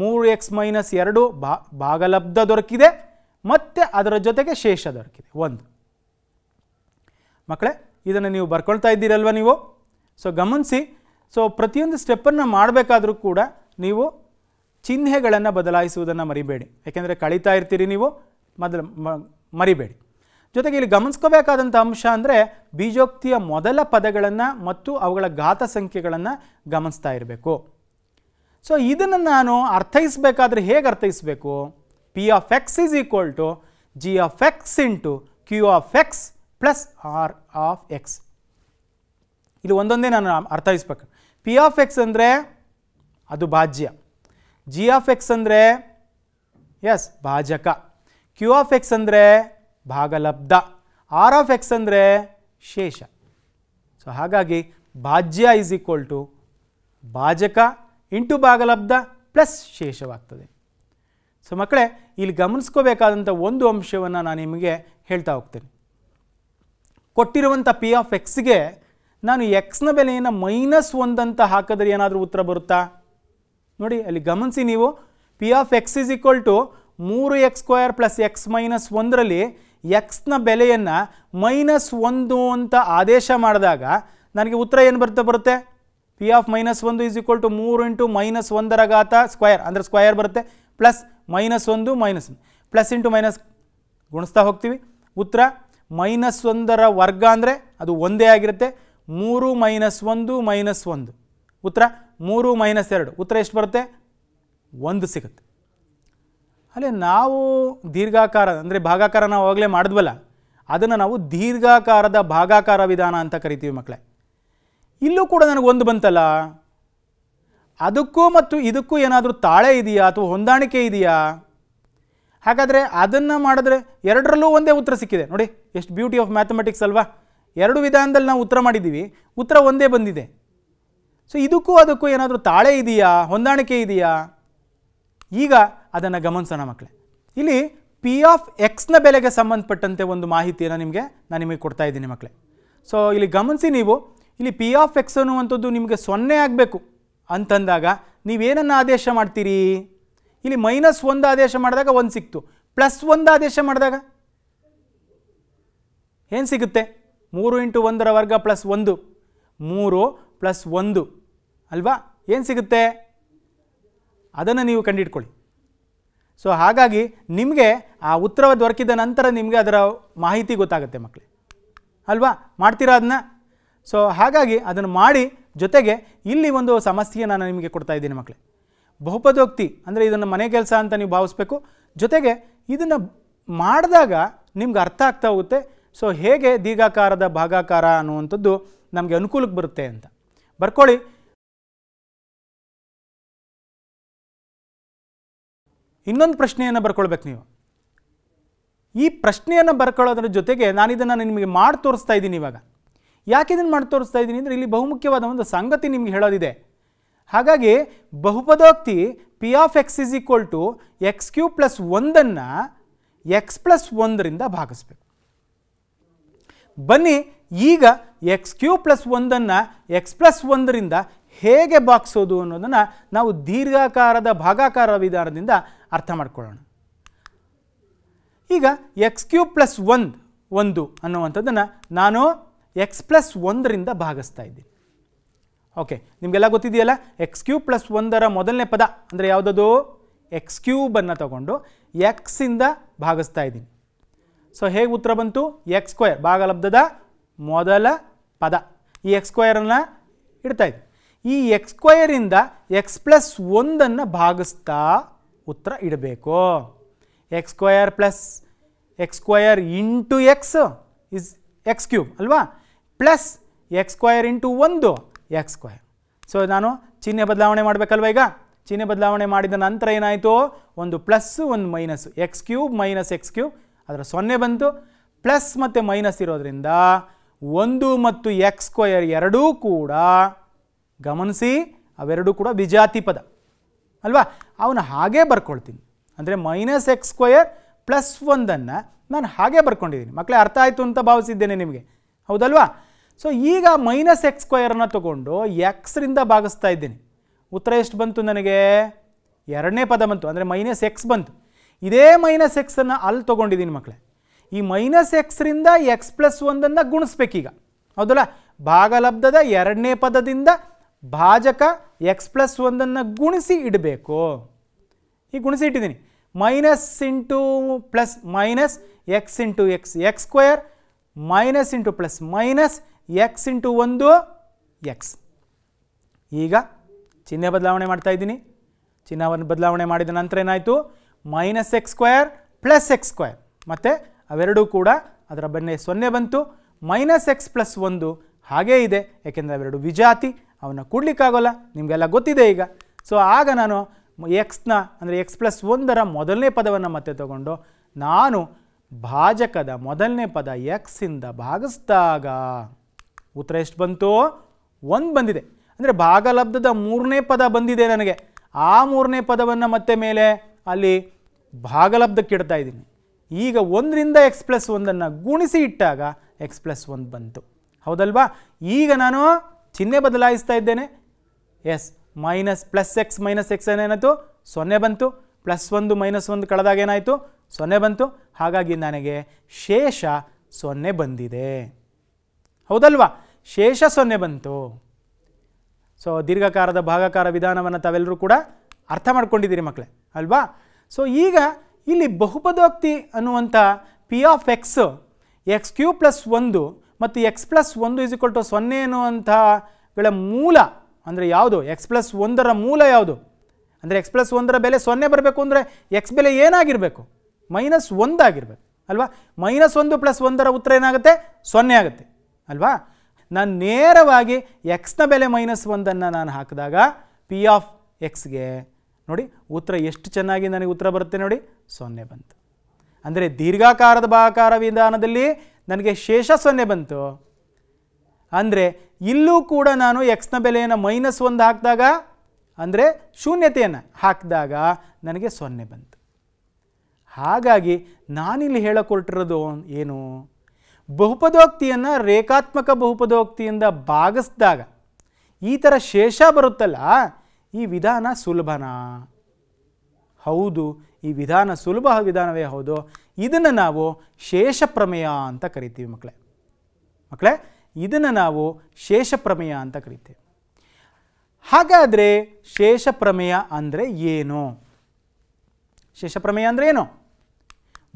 ಮೂರು ಎಕ್ಸ್ ಮೈನಸ್ ಎರಡು ಭಾ ಭಾಗಲಬ್ಧ ದೊರಕಿದೆ ಮತ್ತು ಅದರ ಜೊತೆಗೆ ಶೇಷ ದೊರಕಿದೆ ಒಂದು ಮಕ್ಕಳೇ ಇದನ್ನು ನೀವು ಬರ್ಕೊಳ್ತಾ ಇದ್ದೀರಲ್ವ ನೀವು ಸೊ ಗಮನಿಸಿ ಸೊ ಪ್ರತಿಯೊಂದು ಸ್ಟೆಪ್ಪನ್ನು ಮಾಡಬೇಕಾದ್ರೂ ಕೂಡ ನೀವು ಚಿಹ್ನೆಗಳನ್ನು ಬದಲಾಯಿಸುವುದನ್ನು ಮರಿಬೇಡಿ ಯಾಕೆಂದರೆ ಕಳೀತಾ ಇರ್ತೀರಿ ನೀವು ಮೊದಲು ಮರಿಬೇಡಿ ಜೊತೆಗೆ ಇಲ್ಲಿ ಗಮನಿಸ್ಕೋಬೇಕಾದಂಥ ಅಂಶ ಅಂದರೆ ಬೀಜೋಕ್ತಿಯ ಮೊದಲ ಪದಗಳನ್ನು ಮತ್ತು ಅವುಗಳ ಘಾತ ಸಂಖ್ಯೆಗಳನ್ನು ಗಮನಿಸ್ತಾ ಇರಬೇಕು ಸೊ ಇದನ್ನು ನಾನು ಅರ್ಥೈಸಬೇಕಾದ್ರೆ ಹೇಗೆ ಅರ್ಥೈಸಬೇಕು P of X is equal to G of x into Q of x plus R of x ಇಲ್ಲಿ ಒಂದೊಂದೇ ನಾನು ಅರ್ಥೈಸ್ಬೇಕು ಪಿ ಆಫ್ ಎಕ್ಸ್ ಅಂದರೆ ಅದು ಭಾಜ್ಯ ಜಿ ಆಫ್ ಎಕ್ಸ್ ಅಂದರೆ ಎಸ್ ಭಾಜಕ ಕ್ಯೂ ಆಫ್ ಎಕ್ಸ್ ಅಂದರೆ ಭಾಗಲಬ್ಧ ಆರ್ ಆಫ್ ಎಕ್ಸ್ ಅಂದರೆ ಶೇಷ ಸೊ ಹಾಗಾಗಿ ಭಾಜ್ಯ ಈಸ್ ಈಕ್ವಲ್ ಟು ಭಾಜಕ ಇಂಟು ಭಾಗಲಬ್ಧ ಪ್ಲಸ್ ಶೇಷವಾಗ್ತದೆ ಸೊ ಮಕ್ಕಳೇ ಇಲ್ಲಿ ಗಮನಿಸ್ಕೋಬೇಕಾದಂಥ ಒಂದು ಅಂಶವನ್ನು ನಾನು ನಿಮಗೆ ಹೇಳ್ತಾ ಹೋಗ್ತೇನೆ ಕೊಟ್ಟಿರುವಂಥ ಪಿ ಆಫ್ ಎಕ್ಸ್ಗೆ ನಾನು ಎಕ್ಸ್ನ ಬೆಲೆಯನ್ನು ಮೈನಸ್ ಒಂದಂತ ಹಾಕಿದ್ರೆ ಏನಾದರೂ ಉತ್ತರ ಬರುತ್ತಾ ನೋಡಿ ಅಲ್ಲಿ ಗಮನಿಸಿ ನೀವು P of X is equal to ಮೂರು x square plus x minus ಒಂದರಲ್ಲಿ ಎಕ್ಸ್ನ ಬೆಲೆಯನ್ನು ಮೈನಸ್ ಒಂದು ಅಂತ ಆದೇಶ ಮಾಡಿದಾಗ ನನಗೆ ಉತ್ತರ ಏನು ಬರ್ತಾ ಬರುತ್ತೆ ಪಿ ಆಫ್ ಮೈನಸ್ ಒಂದು ಈಸ್ ಈಕ್ವಲ್ ಟು ಮೂರು ಇಂಟು ಮೈನಸ್ ಒಂದರ ಘಾತ ಸ್ಕ್ವಯರ್ ಅಂದರೆ ಸ್ಕ್ವಯರ್ ಬರುತ್ತೆ ಪ್ಲಸ್ ಮೈನಸ್ ಒಂದು ಮೈನಸ್ ಒಂದು ಪ್ಲಸ್ ಇಂಟು ಮೈನಸ್ ಗುಣಿಸ್ತಾ ಹೋಗ್ತೀವಿ ಉತ್ತರ ಮೈನಸ್ ಒಂದರ ವರ್ಗ ಅಂದರೆ ಅದು ಒಂದೇ ಆಗಿರುತ್ತೆ ಮೂರು ಮೈನಸ್ ಒಂದು ಮೈನಸ್ ಒಂದು ಉತ್ತರ ಮೂರು ಮೈನಸ್ ಎರಡು ಉತ್ತರ ಎಷ್ಟು ಬರುತ್ತೆ ಒಂದು ಸಿಗುತ್ತೆ ಅಲ್ಲಿ ನಾವು ದೀರ್ಘಾಕಾರ ಅಂದರೆ ಭಾಗಾಕಾರ ನಾವು ಆಗಲೇ ಮಾಡಿದ್ವಲ್ಲ ಅದನ್ನು ನಾವು ದೀರ್ಘಾಕಾರದ ಭಾಗಾಕಾರ ವಿಧಾನ ಅಂತ ಕರಿತೀವಿ ಮಕ್ಕಳೇ ಇಲ್ಲೂ ಕೂಡ ನನಗೆ ಒಂದು ಬಂತಲ್ಲ ಅದಕ್ಕೂ ಮತ್ತು ಇದಕ್ಕೂ ಏನಾದರೂ ತಾಳೆ ಇದೆಯಾ ಅಥವಾ ಹೊಂದಾಣಿಕೆ ಇದೆಯಾ ಹಾಗಾದರೆ ಅದನ್ನು ಮಾಡಿದ್ರೆ ಎರಡರಲ್ಲೂ ಒಂದೇ ಉತ್ತರ ಸಿಕ್ಕಿದೆ ನೋಡಿ ಎಷ್ಟು ಬ್ಯೂಟಿ ಆಫ್ ಮ್ಯಾಥಮೆಟಿಕ್ಸ್ ಅಲ್ವಾ ಎರಡು ವಿಧಾನದಲ್ಲಿ ನಾವು ಉತ್ತರ ಮಾಡಿದ್ದೀವಿ ಉತ್ತರ ಒಂದೇ ಬಂದಿದೆ ಸೊ ಇದಕ್ಕೂ ಅದಕ್ಕೂ ಏನಾದರೂ ತಾಳೆ ಇದೆಯಾ ಹೊಂದಾಣಿಕೆ ಇದೆಯಾ ಈಗ ಅದನ್ನು ಗಮನಿಸೋಣ ಮಕ್ಕಳೇ ಇಲ್ಲಿ ಪಿ ಆಫ್ ಎಕ್ಸ್ನ ಬೆಲೆಗೆ ಸಂಬಂಧಪಟ್ಟಂತೆ ಒಂದು ಮಾಹಿತಿಯನ್ನು ನಿಮಗೆ ನಾನು ನಿಮಗೆ ಕೊಡ್ತಾ ಇದ್ದೀನಿ ಮಕ್ಕಳೇ ಸೊ ಇಲ್ಲಿ ಗಮನಿಸಿ ನೀವು ಇಲ್ಲಿ ಪಿ ಆಫ್ ಎಕ್ಸ್ ಅನ್ನುವಂಥದ್ದು ನಿಮಗೆ ಸೊನ್ನೆ ಆಗಬೇಕು ಅಂತಂದಾಗ ನೀವೇನನ್ನು ಆದೇಶ ಮಾಡ್ತೀರಿ ಇಲ್ಲಿ ಮೈನಸ್ ಒಂದು ಆದೇಶ ಮಾಡಿದಾಗ ಒಂದು ಸಿಕ್ತು ಪ್ಲಸ್ ಒಂದು ಆದೇಶ ಮಾಡಿದಾಗ ಏನು ಸಿಗುತ್ತೆ ಮೂರು ಇಂಟು ಒಂದರ ವರ್ಗ ಪ್ಲಸ್ ಒಂದು ಮೂರು ಪ್ಲಸ್ ಒಂದು ಅಲ್ವಾ ಏನು ಸಿಗುತ್ತೆ ಅದನ್ನು ನೀವು ಕಂಡಿಟ್ಕೊಳ್ಳಿ ಸೊ ಹಾಗಾಗಿ ನಿಮಗೆ ಆ ಉತ್ತರ ದೊರಕಿದ ನಂತರ ನಿಮಗೆ ಅದರ ಮಾಹಿತಿ ಗೊತ್ತಾಗುತ್ತೆ ಮಕ್ಕಳೇ ಅಲ್ವಾ ಮಾಡ್ತೀರಾ ಅದನ್ನ ಸೊ ಹಾಗಾಗಿ ಅದನ್ನು ಮಾಡಿ ಜೊತೆಗೆ ಇಲ್ಲಿ ಒಂದು ಸಮಸ್ಯೆ ನಾನು ನಿಮಗೆ ಕೊಡ್ತಾ ಇದ್ದೀನಿ ಮಕ್ಕಳೇ ಬಹುಪದೋಕ್ತಿ ಅಂದರೆ ಇದನ್ನು ಮನೆ ಕೆಲಸ ಅಂತ ನೀವು ಭಾವಿಸ್ಬೇಕು ಜೊತೆಗೆ ಇದನ್ನು ಮಾಡಿದಾಗ ನಿಮ್ಗೆ ಅರ್ಥ ಆಗ್ತಾ ಹೋಗುತ್ತೆ ಸೊ ಹೇಗೆ ದೀರ್ಘಾಕಾರದ ಭಾಗಾಕಾರ ಅನ್ನುವಂಥದ್ದು ನಮಗೆ ಅನುಕೂಲಕ್ಕೆ ಬರುತ್ತೆ ಅಂತ ಬರ್ಕೊಳ್ಳಿ ಇನ್ನೊಂದು ಪ್ರಶ್ನೆಯನ್ನು ಬರ್ಕೊಳ್ಬೇಕು ನೀವು ಈ ಪ್ರಶ್ನೆಯನ್ನು ಬರ್ಕೊಳ್ಳೋದ್ರ ಜೊತೆಗೆ ನಾನು ಇದನ್ನು ನಿಮಗೆ ಮಾಡಿ ತೋರಿಸ್ತಾ ಇದ್ದೀನಿ ಇವಾಗ ಯಾಕೆ ಇದನ್ನು ಮಾಡಿ ತೋರಿಸ್ತಾ ಇದ್ದೀನಿ ಅಂದರೆ ಇಲ್ಲಿ ಬಹುಮುಖ್ಯವಾದ ಒಂದು ಸಂಗತಿ ನಿಮಗೆ ಹೇಳೋದಿದೆ ಹಾಗಾಗಿ ಬಹುಪದೋಕ್ತಿ P of X is equal to x cube plus ಒಂದನ್ನು ಎಕ್ಸ್ ಪ್ಲಸ್ ಒಂದರಿಂದ ಭಾಗಿಸ್ಬೇಕು ಬನ್ನಿ ಈಗ ಎಕ್ಸ್ ಕ್ಯೂ ಪ್ಲಸ್ ಒಂದನ್ನು ಎಕ್ಸ್ ಪ್ಲಸ್ ಒಂದರಿಂದ ಹೇಗೆ ಭಾಗಿಸೋದು ಅನ್ನೋದನ್ನು ನಾವು ದೀರ್ಘಾಕಾರದ ಭಾಗಾಕಾರ ವಿಧಾನದಿಂದ ಅರ್ಥ ಮಾಡ್ಕೊಳ್ಳೋಣ ಈಗ ಎಕ್ಸ್ ಕ್ಯೂ ಪ್ಲಸ್ ಒಂದು ಒಂದು ಅನ್ನುವಂಥದ್ದನ್ನು ನಾನು ಎಕ್ಸ್ ಪ್ಲಸ್ ಒಂದರಿಂದ ಭಾಗಿಸ್ತಾ ಇದ್ದೀನಿ ಓಕೆ ನಿಮಗೆಲ್ಲ ಗೊತ್ತಿದೆಯಲ್ಲ ಎಕ್ಸ್ ಕ್ಯೂ ಪ್ಲಸ್ ಒಂದರ ಮೊದಲನೇ ಪದ ಅಂದರೆ ಯಾವುದದು ಎಕ್ಸ್ ಕ್ಯೂಬನ್ನು ತಗೊಂಡು ಎಕ್ಸಿಂದ ಭಾಗಿಸ್ತಾ ಇದ್ದೀನಿ ಸೊ ಹೇಗೆ ಉತ್ತರ ಬಂತು ಎಕ್ಸ್ ಸ್ಕ್ವೇರ್ ಭಾಗಲಬ್ಧದ ಮೊದಲ ಪದ ಈ ಎಕ್ಸ್ ಸ್ಕ್ವೇರನ್ನು ಇಡ್ತಾ ಇದ್ದೀನಿ ಈ ಎಕ್ಸ್ ಸ್ಕ್ವೇರಿಂದ ಎಕ್ಸ್ ಪ್ಲಸ್ ಒಂದನ್ನು ಭಾಗಿಸ್ತಾ ಉತ್ತರ ಇಡಬೇಕು x plus x into x is x cube ಅಲ್ವಾ ಪ್ಲಸ್ ಎಕ್ಸ್ ಸ್ಕ್ವಯರ್ ಇಂಟು ಒಂದು ಎಕ್ಸ್ ಸ್ಕ್ವಯರ್ ಸೊ ನಾನು ಚಿಹ್ನೆ ಬದಲಾವಣೆ ಮಾಡಬೇಕಲ್ವ ಈಗ ಚಿಹ್ನೆ ಬದಲಾವಣೆ ಮಾಡಿದ ನಂತರ ಏನಾಯಿತು ಒಂದು ಪ್ಲಸ್ಸು ಒಂದು minus x cube minus x cube ಅದರ ಸೊನ್ನೆ ಬಂತು ಪ್ಲಸ್ ಮತ್ತು ಮೈನಸ್ ಇರೋದ್ರಿಂದ ಒಂದು ಮತ್ತು ಎಕ್ಸ್ ಸ್ಕ್ವಯರ್ ಎರಡೂ ಕೂಡ ಗಮನಿಸಿ ಅವೆರಡೂ ಕೂಡ ವಿಜಾತಿ ಪದ ಅಲ್ವಾ ಅವನು ಹಾಗೇ ಬರ್ಕೊಳ್ತೀನಿ ಅಂದರೆ ಮೈನಸ್ ಎಕ್ಸ್ ಸ್ಕ್ವಯರ್ ಪ್ಲಸ್ ಒಂದನ್ನು ನಾನು ಹಾಗೆ ಬರ್ಕೊಂಡಿದ್ದೀನಿ ಮಕ್ಕಳೇ ಅರ್ಥ ಆಯಿತು ಅಂತ ಭಾವಿಸಿದ್ದೇನೆ ನಿಮಗೆ ಹೌದಲ್ವಾ ಸೊ ಈಗ ಮೈನಸ್ ಎಕ್ಸ್ ಸ್ಕ್ವಯರನ್ನು ತಗೊಂಡು ಎಕ್ಸ್ರಿಂದ ಭಾಗಿಸ್ತಾ ಇದ್ದೀನಿ ಉತ್ತರ ಎಷ್ಟು ಬಂತು ನನಗೆ ಎರಡನೇ ಪದ ಬಂತು ಅಂದರೆ ಮೈನಸ್ ಎಕ್ಸ್ ಬಂತು ಇದೇ ಮೈನಸ್ ಎಕ್ಸನ್ನು ಅಲ್ಲಿ ತೊಗೊಂಡಿದ್ದೀನಿ ಮಕ್ಕಳೇ ಈ ಮೈನಸ್ ಎಕ್ಸ್ರಿಂದ ಎಕ್ಸ್ ಪ್ಲಸ್ ಒಂದನ್ನು ಗುಣಿಸ್ಬೇಕೀಗ ಹೌದಲ್ಲ ಭಾಗಲಬ್ಧದ ಎರಡನೇ ಪದದಿಂದ ಭಾಜಕ ಎಕ್ಸ್ ಪ್ಲಸ್ ಒಂದನ್ನು ಗುಣಿಸಿ ಇಡಬೇಕು ಈಗ ಗುಣಿಸಿ ಇಟ್ಟಿದ್ದೀನಿ minus into plus minus x into x x square minus into plus minus x into ಒಂದು ಎಕ್ಸ್ ಈಗ ಚಿಹ್ನೆ ಬದಲಾವಣೆ ಮಾಡ್ತಾ ಇದ್ದೀನಿ ಚಿಹ್ನವನ್ನು ಬದಲಾವಣೆ ಮಾಡಿದ ನಂತರ ಏನಾಯಿತು minus x square plus X square ಮತ್ತು ಅವೆರಡೂ ಕೂಡ ಅದರ ಬೆನ್ನೆ ಸೊನ್ನೆ ಬಂತು ಮೈನಸ್ ಎಕ್ಸ್ ಪ್ಲಸ್ ಒಂದು ಹಾಗೇ ಇದೆ ಯಾಕೆಂದರೆ ಅವೆರಡು ವಿಜಾತಿ ಅವನ್ನ ಕೂಡಲಿಕ್ಕಾಗೋಲ್ಲ ನಿಮಗೆಲ್ಲ ಗೊತ್ತಿದೆ ಈಗ ಸೊ ಆಗ ನಾನು ಎಕ್ಸ್ನ ಅಂದರೆ ಎಕ್ಸ್ ಪ್ಲಸ್ ಒಂದರ ಮೊದಲನೇ ಪದವನ್ನು ಮತ್ತೆ ತಗೊಂಡು ನಾನು ಭಾಜಕದ ಮೊದಲನೇ ಪದ ಎಕ್ಸಿಂದ ಭಾಗಿಸಿದಾಗ ಉತ್ತರ ಎಷ್ಟು ಬಂತು ಒಂದು ಬಂದಿದೆ ಅಂದರೆ ಭಾಗಲಬ್ಧದ ಮೂರನೇ ಪದ ಬಂದಿದೆ ನನಗೆ ಆ ಮೂರನೇ ಪದವನ್ನು ಮತ್ತೆ ಮೇಲೆ ಅಲ್ಲಿ ಭಾಗಲಬ್ಧಕ್ಕೆ ಇಡ್ತಾ ಇದ್ದೀನಿ ಈಗ ಒಂದರಿಂದ ಎಕ್ಸ್ ಪ್ಲಸ್ ಒಂದನ್ನು ಗುಣಿಸಿ ಇಟ್ಟಾಗ ಎಕ್ಸ್ ಪ್ಲಸ್ ಒಂದು ಬಂತು ಹೌದಲ್ವಾ ಈಗ ನಾನು ಚಿಹ್ನೆ ಬದಲಾಯಿಸ್ತಾ ಇದ್ದೇನೆ ಎಸ್ minus plus x minus x ಏನೇನಾಯಿತು ಸೊನ್ನೆ ಬಂತು ಪ್ಲಸ್ ಒಂದು ಮೈನಸ್ ಒಂದು ಕಳೆದಾಗ ಏನಾಯಿತು ಸೊನ್ನೆ ಬಂತು ಹಾಗಾಗಿ ನನಗೆ ಶೇಷ ಸೊನ್ನೆ ಬಂದಿದೆ ಹೌದಲ್ವಾ ಶೇಷ ಸೊನ್ನೆ ಬಂತು ಸೊ ದೀರ್ಘಕಾರದ ಭಾಗಕಾರ ವಿಧಾನವನ್ನು ತಾವೆಲ್ಲರೂ ಕೂಡ ಅರ್ಥ ಮಾಡ್ಕೊಂಡಿದ್ದೀರಿ ಮಕ್ಕಳೇ ಅಲ್ವಾ ಸೊ ಈಗ ಇಲ್ಲಿ ಬಹುಪದೋಕ್ತಿ ಅನ್ನುವಂಥ P of x x cube plus ಒಂದು ಮತ್ತು ಎಕ್ಸ್ ಪ್ಲಸ್ ಒಂದು ಇಸ್ ಇಕ್ವಲ್ ಟು ಸೊನ್ನೆ ಅನ್ನುವಂಥಗಳ ಮೂಲ ಅಂದರೆ ಯಾವುದು ಎಕ್ಸ್ ಪ್ಲಸ್ ಒಂದರ ಮೂಲ ಯಾವುದು ಅಂದರೆ ಎಕ್ಸ್ ಪ್ಲಸ್ ಒಂದರ ಬೆಲೆ ಸೊನ್ನೆ ಬರಬೇಕು ಅಂದರೆ ಎಕ್ಸ್ ಬೆಲೆ ಏನಾಗಿರಬೇಕು ಮೈನಸ್ ಒಂದಾಗಿರಬೇಕು ಅಲ್ವಾ ಮೈನಸ್ ಒಂದು ಪ್ಲಸ್ ಒಂದರ ಉತ್ತರ ಏನಾಗುತ್ತೆ ಸೊನ್ನೆ ಆಗುತ್ತೆ ಅಲ್ವಾ ನಾನು ನೇರವಾಗಿ ಎಕ್ಸ್ನ ಬೆಲೆ ಮೈನಸ್ ಒಂದನ್ನು ನಾನು ಹಾಕಿದಾಗ ಪಿ ಆಫ್ ಎಕ್ಸ್ಗೆ ನೋಡಿ ಉತ್ತರ ಎಷ್ಟು ಚೆನ್ನಾಗಿ ನನಗೆ ಉತ್ತರ ಬರುತ್ತೆ ನೋಡಿ ಸೊನ್ನೆ ಬಂತು ಅಂದರೆ ದೀರ್ಘಾಕಾರದ ಭಾಗಾಕಾರ ವಿಧಾನದಲ್ಲಿ ನನಗೆ ಶೇಷ ಸೊನ್ನೆ ಬಂತು ಅಂದರೆ ಇಲ್ಲೂ ಕೂಡ ನಾನು ಎಕ್ಸ್ನ ಬೆಲೆಯನ್ನು ಮೈನಸ್ ಒಂದು ಹಾಕಿದಾಗ ಅಂದರೆ ಶೂನ್ಯತೆಯನ್ನು ಹಾಕಿದಾಗ ನನಗೆ ಸೊನ್ನೆ ಬಂತು ಹಾಗಾಗಿ ನಾನಿಲ್ಲಿ ಹೇಳಿಕೊಟ್ಟಿರೋದು ಏನು ಬಹುಪದೋಕ್ತಿಯನ್ನು ರೇಖಾತ್ಮಕ ಬಹುಪದೋಕ್ತಿಯಿಂದ ಭಾಗಿಸಿದಾಗ ಈ ಥರ ಶೇಷ ಬರುತ್ತಲ್ಲ ಈ ವಿಧಾನ ಸುಲಭನಾ ಹೌದು ಈ ವಿಧಾನ ಸುಲಭ ವಿಧಾನವೇ ಹೌದು ಇದನ್ನು ನಾವು ಶೇಷ ಪ್ರಮೇಯ ಅಂತ ಕರಿತೀವಿ ಮಕ್ಕಳೇ ಮಕ್ಕಳೇ ಇದನ್ನು ನಾವು ಶೇಷ ಪ್ರಮೇಯ ಅಂತ ಕರಿತೀವಿ ಹಾಗಾದರೆ ಶೇಷ ಪ್ರಮೇಯ ಅಂದರೆ ಏನು ಶೇಷ ಪ್ರಮೇಯ ಅಂದರೆ ಏನು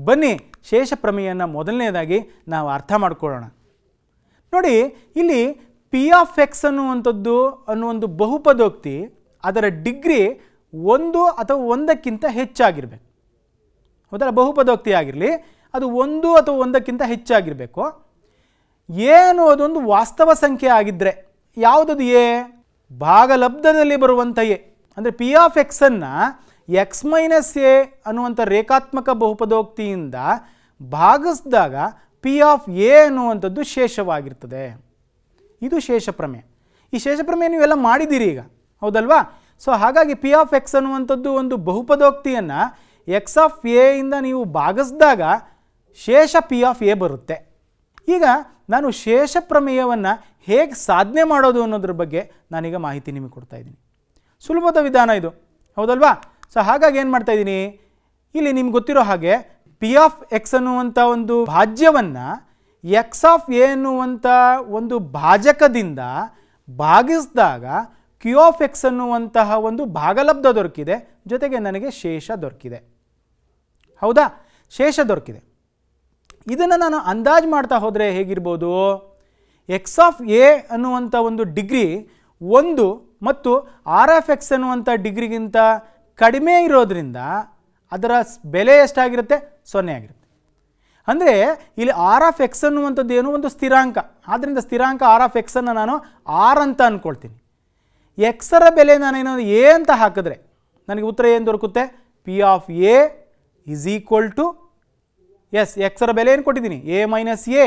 ಬನ್ನಿ ಶೇಷ ಪ್ರಮೇಯನ್ನು ಮೊದಲನೇದಾಗಿ ನಾವು ಅರ್ಥ ಮಾಡ್ಕೊಳ್ಳೋಣ ನೋಡಿ ಇಲ್ಲಿ ಪಿ ಆಫ್ ಎಕ್ಸ್ ಅನ್ನುವಂಥದ್ದು ಅನ್ನೋ ಒಂದು ಬಹುಪದೋಕ್ತಿ ಅದರ ಡಿಗ್ರಿ ಒಂದು ಅಥವಾ ಒಂದಕ್ಕಿಂತ ಹೆಚ್ಚಾಗಿರಬೇಕು ಹೌದಲ್ಲ ಬಹುಪದೋಕ್ತಿ ಆಗಿರಲಿ ಅದು ಒಂದು ಅಥವಾ ಒಂದಕ್ಕಿಂತ ಹೆಚ್ಚಾಗಿರಬೇಕು ಏನು ಅನ್ನೋದೊಂದು ವಾಸ್ತವ ಸಂಖ್ಯೆ ಆಗಿದ್ದರೆ ಯಾವುದದು ಎ ಭಾಗಲಬ್ಧದಲ್ಲಿ ಬರುವಂಥ ಎ ಅಂದರೆ ಪಿ ಆಫ್ ಎಕ್ಸನ್ನು ಎಕ್ಸ್ ಮೈನಸ್ ಎ ಅನ್ನುವಂಥ ರೇಖಾತ್ಮಕ ಬಹುಪದೋಕ್ತಿಯಿಂದ ಭಾಗಿಸಿದಾಗ ಪಿ ಆಫ್ ಎ ಅನ್ನುವಂಥದ್ದು ಶೇಷವಾಗಿರ್ತದೆ ಇದು ಶೇಷ ಪ್ರಮೇಯ ಈ ಶೇಷ ಪ್ರಮೇಯ ನೀವೆಲ್ಲ ಮಾಡಿದ್ದೀರಿ ಈಗ ಹೌದಲ್ವಾ ಸೊ ಹಾಗಾಗಿ ಪಿ ಆಫ್ ಎಕ್ಸ್ ಅನ್ನುವಂಥದ್ದು ಒಂದು ಬಹುಪದೋಕ್ತಿಯನ್ನು ಎಕ್ಸ್ ಆಫ್ ಇಂದ ನೀವು ಭಾಗಿಸಿದಾಗ ಶೇಷ ಪಿ ಆಫ್ ಎ ಬರುತ್ತೆ ಈಗ ನಾನು ಶೇಷ ಪ್ರಮೇಯವನ್ನು ಹೇಗೆ ಸಾಧನೆ ಮಾಡೋದು ಅನ್ನೋದ್ರ ಬಗ್ಗೆ ನಾನೀಗ ಮಾಹಿತಿ ನಿಮಗೆ ಕೊಡ್ತಾ ಇದ್ದೀನಿ ಸುಲಭದ ವಿಧಾನ ಇದು ಹೌದಲ್ವಾ ಸೊ ಹಾಗಾಗಿ ಏನು ಮಾಡ್ತಾ ಇದ್ದೀನಿ ಇಲ್ಲಿ ನಿಮ್ಗೆ ಗೊತ್ತಿರೋ ಹಾಗೆ ಪಿ ಆಫ್ ಎಕ್ಸ್ ಅನ್ನುವಂಥ ಒಂದು ಭಾಜ್ಯವನ್ನು ಎಕ್ಸ್ ಆಫ್ ಎ ಅನ್ನುವಂಥ ಒಂದು ಭಾಜಕದಿಂದ ಭಾಗಿಸಿದಾಗ ಕ್ಯೂ ಆಫ್ ಎಕ್ಸ್ ಅನ್ನುವಂತಹ ಒಂದು ಭಾಗಲಬ್ಧ ದೊರಕಿದೆ ಜೊತೆಗೆ ನನಗೆ ಶೇಷ ದೊರಕಿದೆ ಹೌದಾ ಶೇಷ ದೊರಕಿದೆ ಇದನ್ನು ನಾನು ಅಂದಾಜು ಮಾಡ್ತಾ ಹೋದರೆ ಹೇಗಿರ್ಬೋದು ಎಕ್ಸ್ ಆಫ್ ಎ ಅನ್ನುವಂಥ ಒಂದು ಡಿಗ್ರಿ ಒಂದು ಮತ್ತು ಆರ್ ಆಫ್ ಎಕ್ಸ್ ಅನ್ನುವಂಥ ಡಿಗ್ರಿಗಿಂತ ಕಡಿಮೆ ಇರೋದರಿಂದ ಅದರ ಬೆಲೆ ಎಷ್ಟಾಗಿರುತ್ತೆ ಸೊನ್ನೆ ಆಗಿರುತ್ತೆ ಅಂದರೆ ಇಲ್ಲಿ ಆರ್ ಆಫ್ ಎಕ್ಸ್ ಅನ್ನುವಂಥದ್ದು ಏನು ಒಂದು ಸ್ಥಿರಾಂಕ ಆದ್ದರಿಂದ ಸ್ಥಿರಾಂಕ ಆರ್ ಆಫ್ ಎಕ್ಸನ್ನು ನಾನು ಆರ್ ಅಂತ ಅಂದ್ಕೊಳ್ತೀನಿ ಎಕ್ಸರ ಬೆಲೆ ನಾನೇನು ಎ ಅಂತ ಹಾಕಿದ್ರೆ ನನಗೆ ಉತ್ತರ ಏನು ದೊರಕುತ್ತೆ P of a is equal to ಎಸ್ ಎಕ್ಸರ ಬೆಲೆ ಏನು ಕೊಟ್ಟಿದ್ದೀನಿ a minus a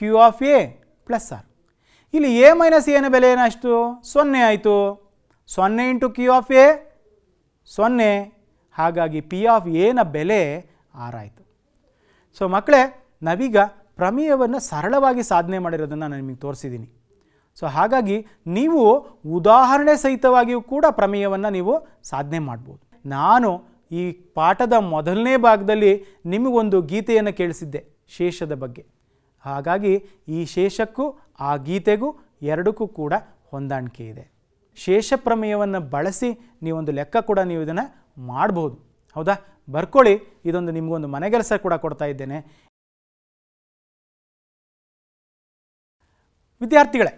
Q of a plus R ಇಲ್ಲಿ ಎ ಮೈನಸ್ ಎನ ಬೆಲೆ ಏನಷ್ಟು ಸೊನ್ನೆ ಆಯಿತು ಸೊನ್ನೆ ಇಂಟು ಕ್ಯೂ ಆಫ್ ಎ ಸೊನ್ನೆ ಹಾಗಾಗಿ ಪಿ ಆಫ್ ಎನ ಬೆಲೆ ಆರಾಯಿತು ಸೊ ಮಕ್ಕಳೇ ನಾವೀಗ ಪ್ರಮೇಯವನ್ನು ಸರಳವಾಗಿ ಸಾಧನೆ ಮಾಡಿರೋದನ್ನು ನಾನು ನಿಮಗೆ ತೋರಿಸಿದ್ದೀನಿ ಸೊ ಹಾಗಾಗಿ ನೀವು ಉದಾಹರಣೆ ಸಹಿತವಾಗಿಯೂ ಕೂಡ ಪ್ರಮೇಯವನ್ನು ನೀವು ಸಾಧನೆ ಮಾಡ್ಬೋದು ನಾನು ಈ ಪಾಠದ ಮೊದಲನೇ ಭಾಗದಲ್ಲಿ ನಿಮಗೊಂದು ಗೀತೆಯನ್ನು ಕೇಳಿಸಿದ್ದೆ ಶೇಷದ ಬಗ್ಗೆ ಹಾಗಾಗಿ ಈ ಶೇಷಕ್ಕೂ ಆ ಗೀತೆಗೂ ಎರಡಕ್ಕೂ ಕೂಡ ಹೊಂದಾಣಿಕೆ ಇದೆ ಶೇಷ ಪ್ರಮೇಯವನ್ನು ಬಳಸಿ ನೀವೊಂದು ಲೆಕ್ಕ ಕೂಡ ನೀವು ಇದನ್ನು ಮಾಡಬಹುದು ಹೌದಾ ಬರ್ಕೊಳ್ಳಿ ಇದೊಂದು ನಿಮಗೊಂದು ಮನೆಗೆಲಸ ಕೂಡ ಕೊಡ್ತಾ ಇದ್ದೇನೆ ವಿದ್ಯಾರ್ಥಿಗಳೇ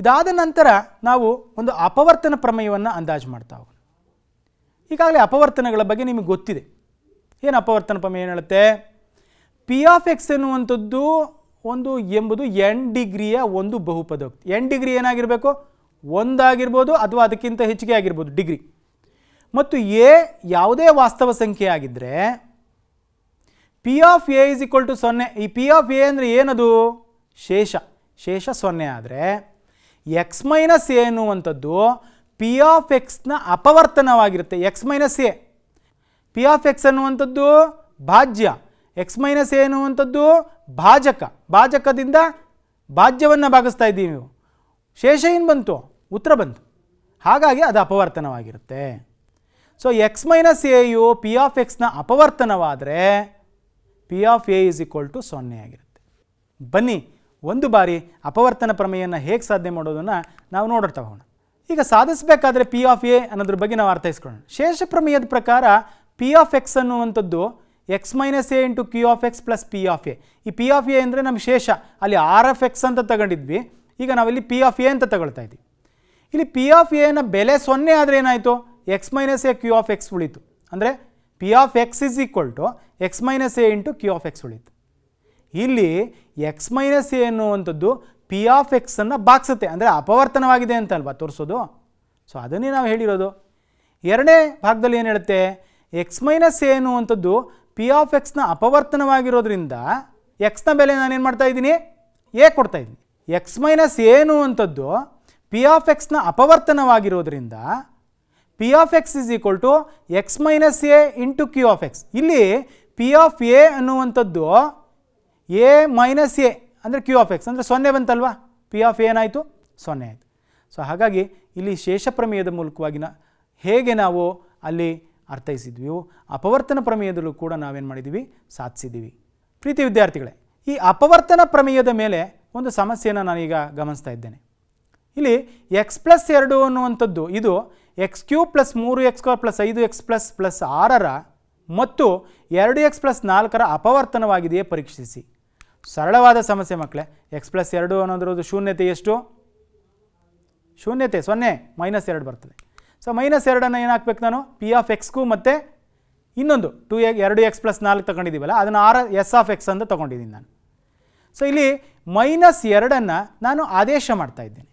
ಇದಾದ ನಂತರ ನಾವು ಒಂದು ಅಪವರ್ತನ ಪ್ರಮೇಯವನ್ನು ಅಂದಾಜು ಮಾಡ್ತಾ ಹೋಗೋಣ ಈಗಾಗಲೇ ಅಪವರ್ತನಗಳ ಬಗ್ಗೆ ನಿಮಗೆ ಗೊತ್ತಿದೆ ಏನು ಅಪವರ್ತನ ಪ್ರಮೇಯ ಏನು ಹೇಳುತ್ತೆ ಪಿ ಆಫ್ ಎಕ್ಸ್ ಎನ್ನುವಂಥದ್ದು ಒಂದು ಎಂಬುದು ಎನ್ ಡಿಗ್ರಿಯ ಒಂದು ಬಹುಪದೋಕ್ತಿ ಎನ್ ಡಿಗ್ರಿ ಏನಾಗಿರಬೇಕು ಒಂದಾಗಿರ್ಬೋದು ಅಥವಾ ಅದಕ್ಕಿಂತ ಹೆಚ್ಚಿಗೆ ಆಗಿರ್ಬೋದು ಡಿಗ್ರಿ ಮತ್ತು ಎ ಯಾವುದೇ ವಾಸ್ತವ ಸಂಖ್ಯೆ ಆಗಿದ್ದರೆ P of a is equal to ಸೊನ್ನೆ ಈ ಪಿ ಆಫ್ ಎ ಅಂದರೆ ಏನದು ಶೇಷ ಶೇಷ ಸೊನ್ನೆ ಆದರೆ ಎಕ್ಸ್ ಮೈನಸ್ ಎ ಅನ್ನುವಂಥದ್ದು ಪಿ ಆಫ್ ಎಕ್ಸ್ನ ಅಪವರ್ತನವಾಗಿರುತ್ತೆ x minus a P of x ಅನ್ನುವಂಥದ್ದು ಭಾಜ್ಯ ಎಕ್ಸ್ ಮೈನಸ್ ಎ ಅನ್ನುವಂಥದ್ದು ಭಾಜಕ ಭಾಜಕದಿಂದ ಭಾಜ್ಯವನ್ನು ಭಾಗಿಸ್ತಾ ಇದ್ದೀವಿ ನೀವು ಶೇಷ ಏನು ಬಂತು ಉತ್ತರ ಬಂತು ಹಾಗಾಗಿ ಅದು ಅಪವರ್ತನವಾಗಿರುತ್ತೆ ಸೊ ಎಕ್ಸ್ ಮೈನಸ್ ಎ ಯು ಪಿ ಆಫ್ ಎಕ್ಸ್ನ ಅಪವರ್ತನವಾದರೆ P of a is equal to ಸೊನ್ನೆ ಆಗಿರುತ್ತೆ ಬನ್ನಿ ಒಂದು ಬಾರಿ ಅಪವರ್ತನ ಪ್ರಮೇಯನ್ನು ಹೇಗೆ ಸಾಧನೆ ಮಾಡೋದನ್ನು ನಾವು ನೋಡ್ತಾ ಹೋಗೋಣ ಈಗ ಸಾಧಿಸಬೇಕಾದ್ರೆ ಪಿ ಆಫ್ ಎ ಅನ್ನೋದ್ರ ಬಗ್ಗೆ ನಾವು ಅರ್ಥೈಸ್ಕೊಳ್ಳೋಣ ಶೇಷ ಪ್ರಮೇಯದ ಪ್ರಕಾರ ಪಿ ಆಫ್ ಎಕ್ಸ್ ಅನ್ನುವಂಥದ್ದು x minus a into Q of x plus P of a ಈ ಪಿ ಆಫ್ ಎ ಅಂದರೆ ನಮ್ಮ ಶೇಷ ಅಲ್ಲಿ ಆರ್ ಆಫ್ ಎಕ್ಸ್ ಅಂತ ತಗೊಂಡಿದ್ವಿ ಈಗ ನಾವಿಲ್ಲಿ ಪಿ ಆಫ್ ಎ ಅಂತ ತಗೊಳ್ತಾ ಇದ್ದೀವಿ ಇಲ್ಲಿ ಪಿ ಆಫ್ ಎನ ಬೆಲೆ ಸೊನ್ನೆ ಆದರೆ ಏನಾಯಿತು x minus a Q of x ಉಳಿತು ಅಂದರೆ P of X is equal to x minus a into Q of x ಉಳಿತು ಇಲ್ಲಿ ಎಕ್ಸ್ ಮೈನಸ್ ಎ ಅನ್ನುವಂಥದ್ದು ಪಿ ಆಫ್ ಎಕ್ಸನ್ನು ಬಾಕ್ಸುತ್ತೆ ಅಂದರೆ ಅಪವರ್ತನವಾಗಿದೆ ಅಂತ ಅಲ್ವಾ ತೋರಿಸೋದು ಸೊ ಅದನ್ನೇ ನಾವು ಹೇಳಿರೋದು ಎರಡನೇ ಭಾಗದಲ್ಲಿ ಏನು ಹೇಳುತ್ತೆ ಎಕ್ಸ್ ಮೈನಸ್ ಎ ಅನ್ನುವಂಥದ್ದು ಪಿ ಆಫ್ ಎಕ್ಸ್ನ ಅಪವರ್ತನವಾಗಿರೋದ್ರಿಂದ ಎಕ್ಸ್ನ ಬೆಲೆ ನಾನೇನು ಮಾಡ್ತಾ ಇದ್ದೀನಿ ಎ ಕೊಡ್ತಾ ಇದ್ದೀನಿ ಎಕ್ಸ್ ಮೈನಸ್ ಏನು ಅಂಥದ್ದು ಪಿ ಆಫ್ ಎಕ್ಸ್ನ ಅಪವರ್ತನವಾಗಿರೋದ್ರಿಂದ P of X is equal to x minus a into Q of x ಇಲ್ಲಿ ಪಿ ಆಫ್ ಎ ಅನ್ನುವಂಥದ್ದು ಎ ಮೈನಸ್ ಎ ಅಂದರೆ ಕ್ಯೂ ಆಫ್ ಎಕ್ಸ್ ಅಂದರೆ ಸೊನ್ನೆ ಬಂತಲ್ವಾ ಪಿ ಆಫ್ ಏನಾಯಿತು ಸೊನ್ನೆ ಆಯಿತು ಸೊ ಹಾಗಾಗಿ ಇಲ್ಲಿ ಶೇಷ ಪ್ರಮೇಯದ ಮೂಲಕವಾಗಿನ ಹೇಗೆ ನಾವು ಅಲ್ಲಿ ಅರ್ಥೈಸಿದ್ವಿ ಅಪವರ್ತನ ಪ್ರಮೇಯದಲ್ಲೂ ಕೂಡ ನಾವೇನು ಮಾಡಿದ್ದೀವಿ ಸಾಧಿಸಿದ್ದೀವಿ ಪ್ರೀತಿ ವಿದ್ಯಾರ್ಥಿಗಳೇ ಈ ಅಪವರ್ತನ ಪ್ರಮೇಯದ ಮೇಲೆ ಒಂದು ಸಮಸ್ಯೆಯನ್ನು ನಾನೀಗ ಗಮನಿಸ್ತಾ ಇದ್ದೇನೆ ಇಲ್ಲಿ ಎಕ್ಸ್ ಪ್ಲಸ್ ಎರಡು ಅನ್ನುವಂಥದ್ದು ಇದು ಎಕ್ಸ್ ಕ್ಯೂ ಪ್ಲಸ್ ಮೂರು ಎಕ್ಸ್ ಕ್ವರ್ ಪ್ಲಸ್ ಐದು ಎಕ್ಸ್ ಪ್ಲಸ್ ಪ್ಲಸ್ ಆರರ ಮತ್ತು ಎರಡು ಎಕ್ಸ್ ಪ್ಲಸ್ ನಾಲ್ಕರ ಅಪವರ್ತನವಾಗಿದೆಯೇ ಪರೀಕ್ಷಿಸಿ ಸರಳವಾದ ಸಮಸ್ಯೆ ಮಕ್ಕಳೇ ಎಕ್ಸ್ ಪ್ಲಸ್ ಎರಡು ಅನ್ನೋದ್ರದ್ದು ಶೂನ್ಯತೆ ಎಷ್ಟು ಶೂನ್ಯತೆ ಸೊನ್ನೆ ಮೈನಸ್ ಎರಡು ಬರ್ತದೆ ಸೊ ಮೈನಸ್ ಎರಡನ್ನು ಹಾಕ್ಬೇಕು ನಾನು ಪಿ ಆಫ್ ಎಕ್ಸ್ಗೂ ಮತ್ತು ಇನ್ನೊಂದು ಟು ಎ ಎರಡು ಎಕ್ಸ್ ಪ್ಲಸ್ ನಾಲ್ಕು ತಗೊಂಡಿದ್ದೀವಲ್ಲ ಅದನ್ನು ಆರ್ ಎಸ್ ಆಫ್ ಎಕ್ಸ್ ಅಂತ ತೊಗೊಂಡಿದ್ದೀನಿ ನಾನು ಸೊ ಇಲ್ಲಿ ಮೈನಸ್ ಎರಡನ್ನು ನಾನು ಆದೇಶ ಮಾಡ್ತಾ ಇದ್ದೇನೆ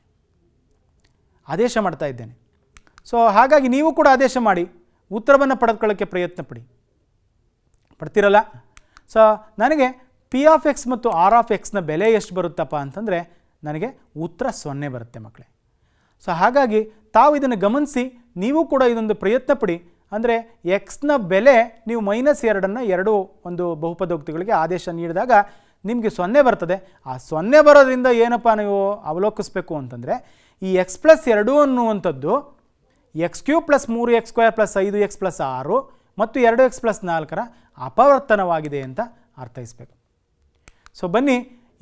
ಆದೇಶ ಮಾಡ್ತಾ ಇದ್ದೇನೆ ಸೊ ಹಾಗಾಗಿ ನೀವು ಕೂಡ ಆದೇಶ ಮಾಡಿ ಉತ್ತರವನ್ನು ಪಡೆದುಕೊಳ್ಳೋಕ್ಕೆ ಪ್ರಯತ್ನ ಪಡಿ ಪಡ್ತಿರಲ್ಲ ಸೊ ನನಗೆ ಪಿ ಆಫ್ ಎಕ್ಸ್ ಮತ್ತು ಆರ್ ಆಫ್ ಎಕ್ಸ್ನ ಬೆಲೆ ಎಷ್ಟು ಬರುತ್ತಪ್ಪ ಅಂತಂದರೆ ನನಗೆ ಉತ್ತರ ಸೊನ್ನೆ ಬರುತ್ತೆ ಮಕ್ಕಳೇ ಸೊ ಹಾಗಾಗಿ ತಾವು ಇದನ್ನು ಗಮನಿಸಿ ನೀವು ಕೂಡ ಇದೊಂದು ಪ್ರಯತ್ನ ಪಡಿ ಅಂದರೆ ಎಕ್ಸ್ನ ಬೆಲೆ ನೀವು ಮೈನಸ್ ಎರಡನ್ನು ಎರಡು ಒಂದು ಬಹುಪದೋಕ್ತಿಗಳಿಗೆ ಆದೇಶ ನೀಡಿದಾಗ ನಿಮಗೆ ಸೊನ್ನೆ ಬರ್ತದೆ ಆ ಸೊನ್ನೆ ಬರೋದ್ರಿಂದ ಏನಪ್ಪ ನೀವು ಅವಲೋಕಿಸ್ಬೇಕು ಅಂತಂದರೆ ಈ ಎಕ್ಸ್ ಪ್ಲಸ್ ಎರಡು ಅನ್ನುವಂಥದ್ದು ಎಕ್ಸ್ ಕ್ಯೂ ಪ್ಲಸ್ ಮೂರು ಎಕ್ಸ್ ಸ್ಕ್ವೇರ್ ಪ್ಲಸ್ ಐದು ಎಕ್ಸ್ ಪ್ಲಸ್ ಆರು ಮತ್ತು ಎರಡು ಎಕ್ಸ್ ಪ್ಲಸ್ ನಾಲ್ಕರ ಅಪವರ್ತನವಾಗಿದೆ ಅಂತ ಅರ್ಥೈಸ್ಬೇಕು ಸೊ ಬನ್ನಿ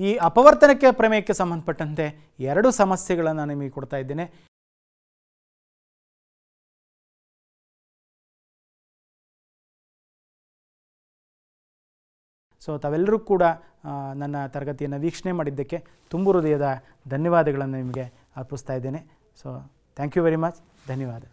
ಈ ಅಪವರ್ತನಕ್ಕೆ ಪ್ರಮೇಯಕ್ಕೆ ಸಂಬಂಧಪಟ್ಟಂತೆ ಎರಡು ಸಮಸ್ಯೆಗಳನ್ನು ನಿಮಗೆ ಕೊಡ್ತಾ ಇದ್ದೇನೆ ಸೊ ತಾವೆಲ್ಲರೂ ಕೂಡ ನನ್ನ ತರಗತಿಯನ್ನು ವೀಕ್ಷಣೆ ಮಾಡಿದ್ದಕ್ಕೆ ತುಂಬು ಹೃದಯದ ಧನ್ಯವಾದಗಳನ್ನು ನಿಮಗೆ ಅರ್ಪಿಸ್ತಾ ಇದ್ದೇನೆ so thank you very much ಧನ್ಯವಾದ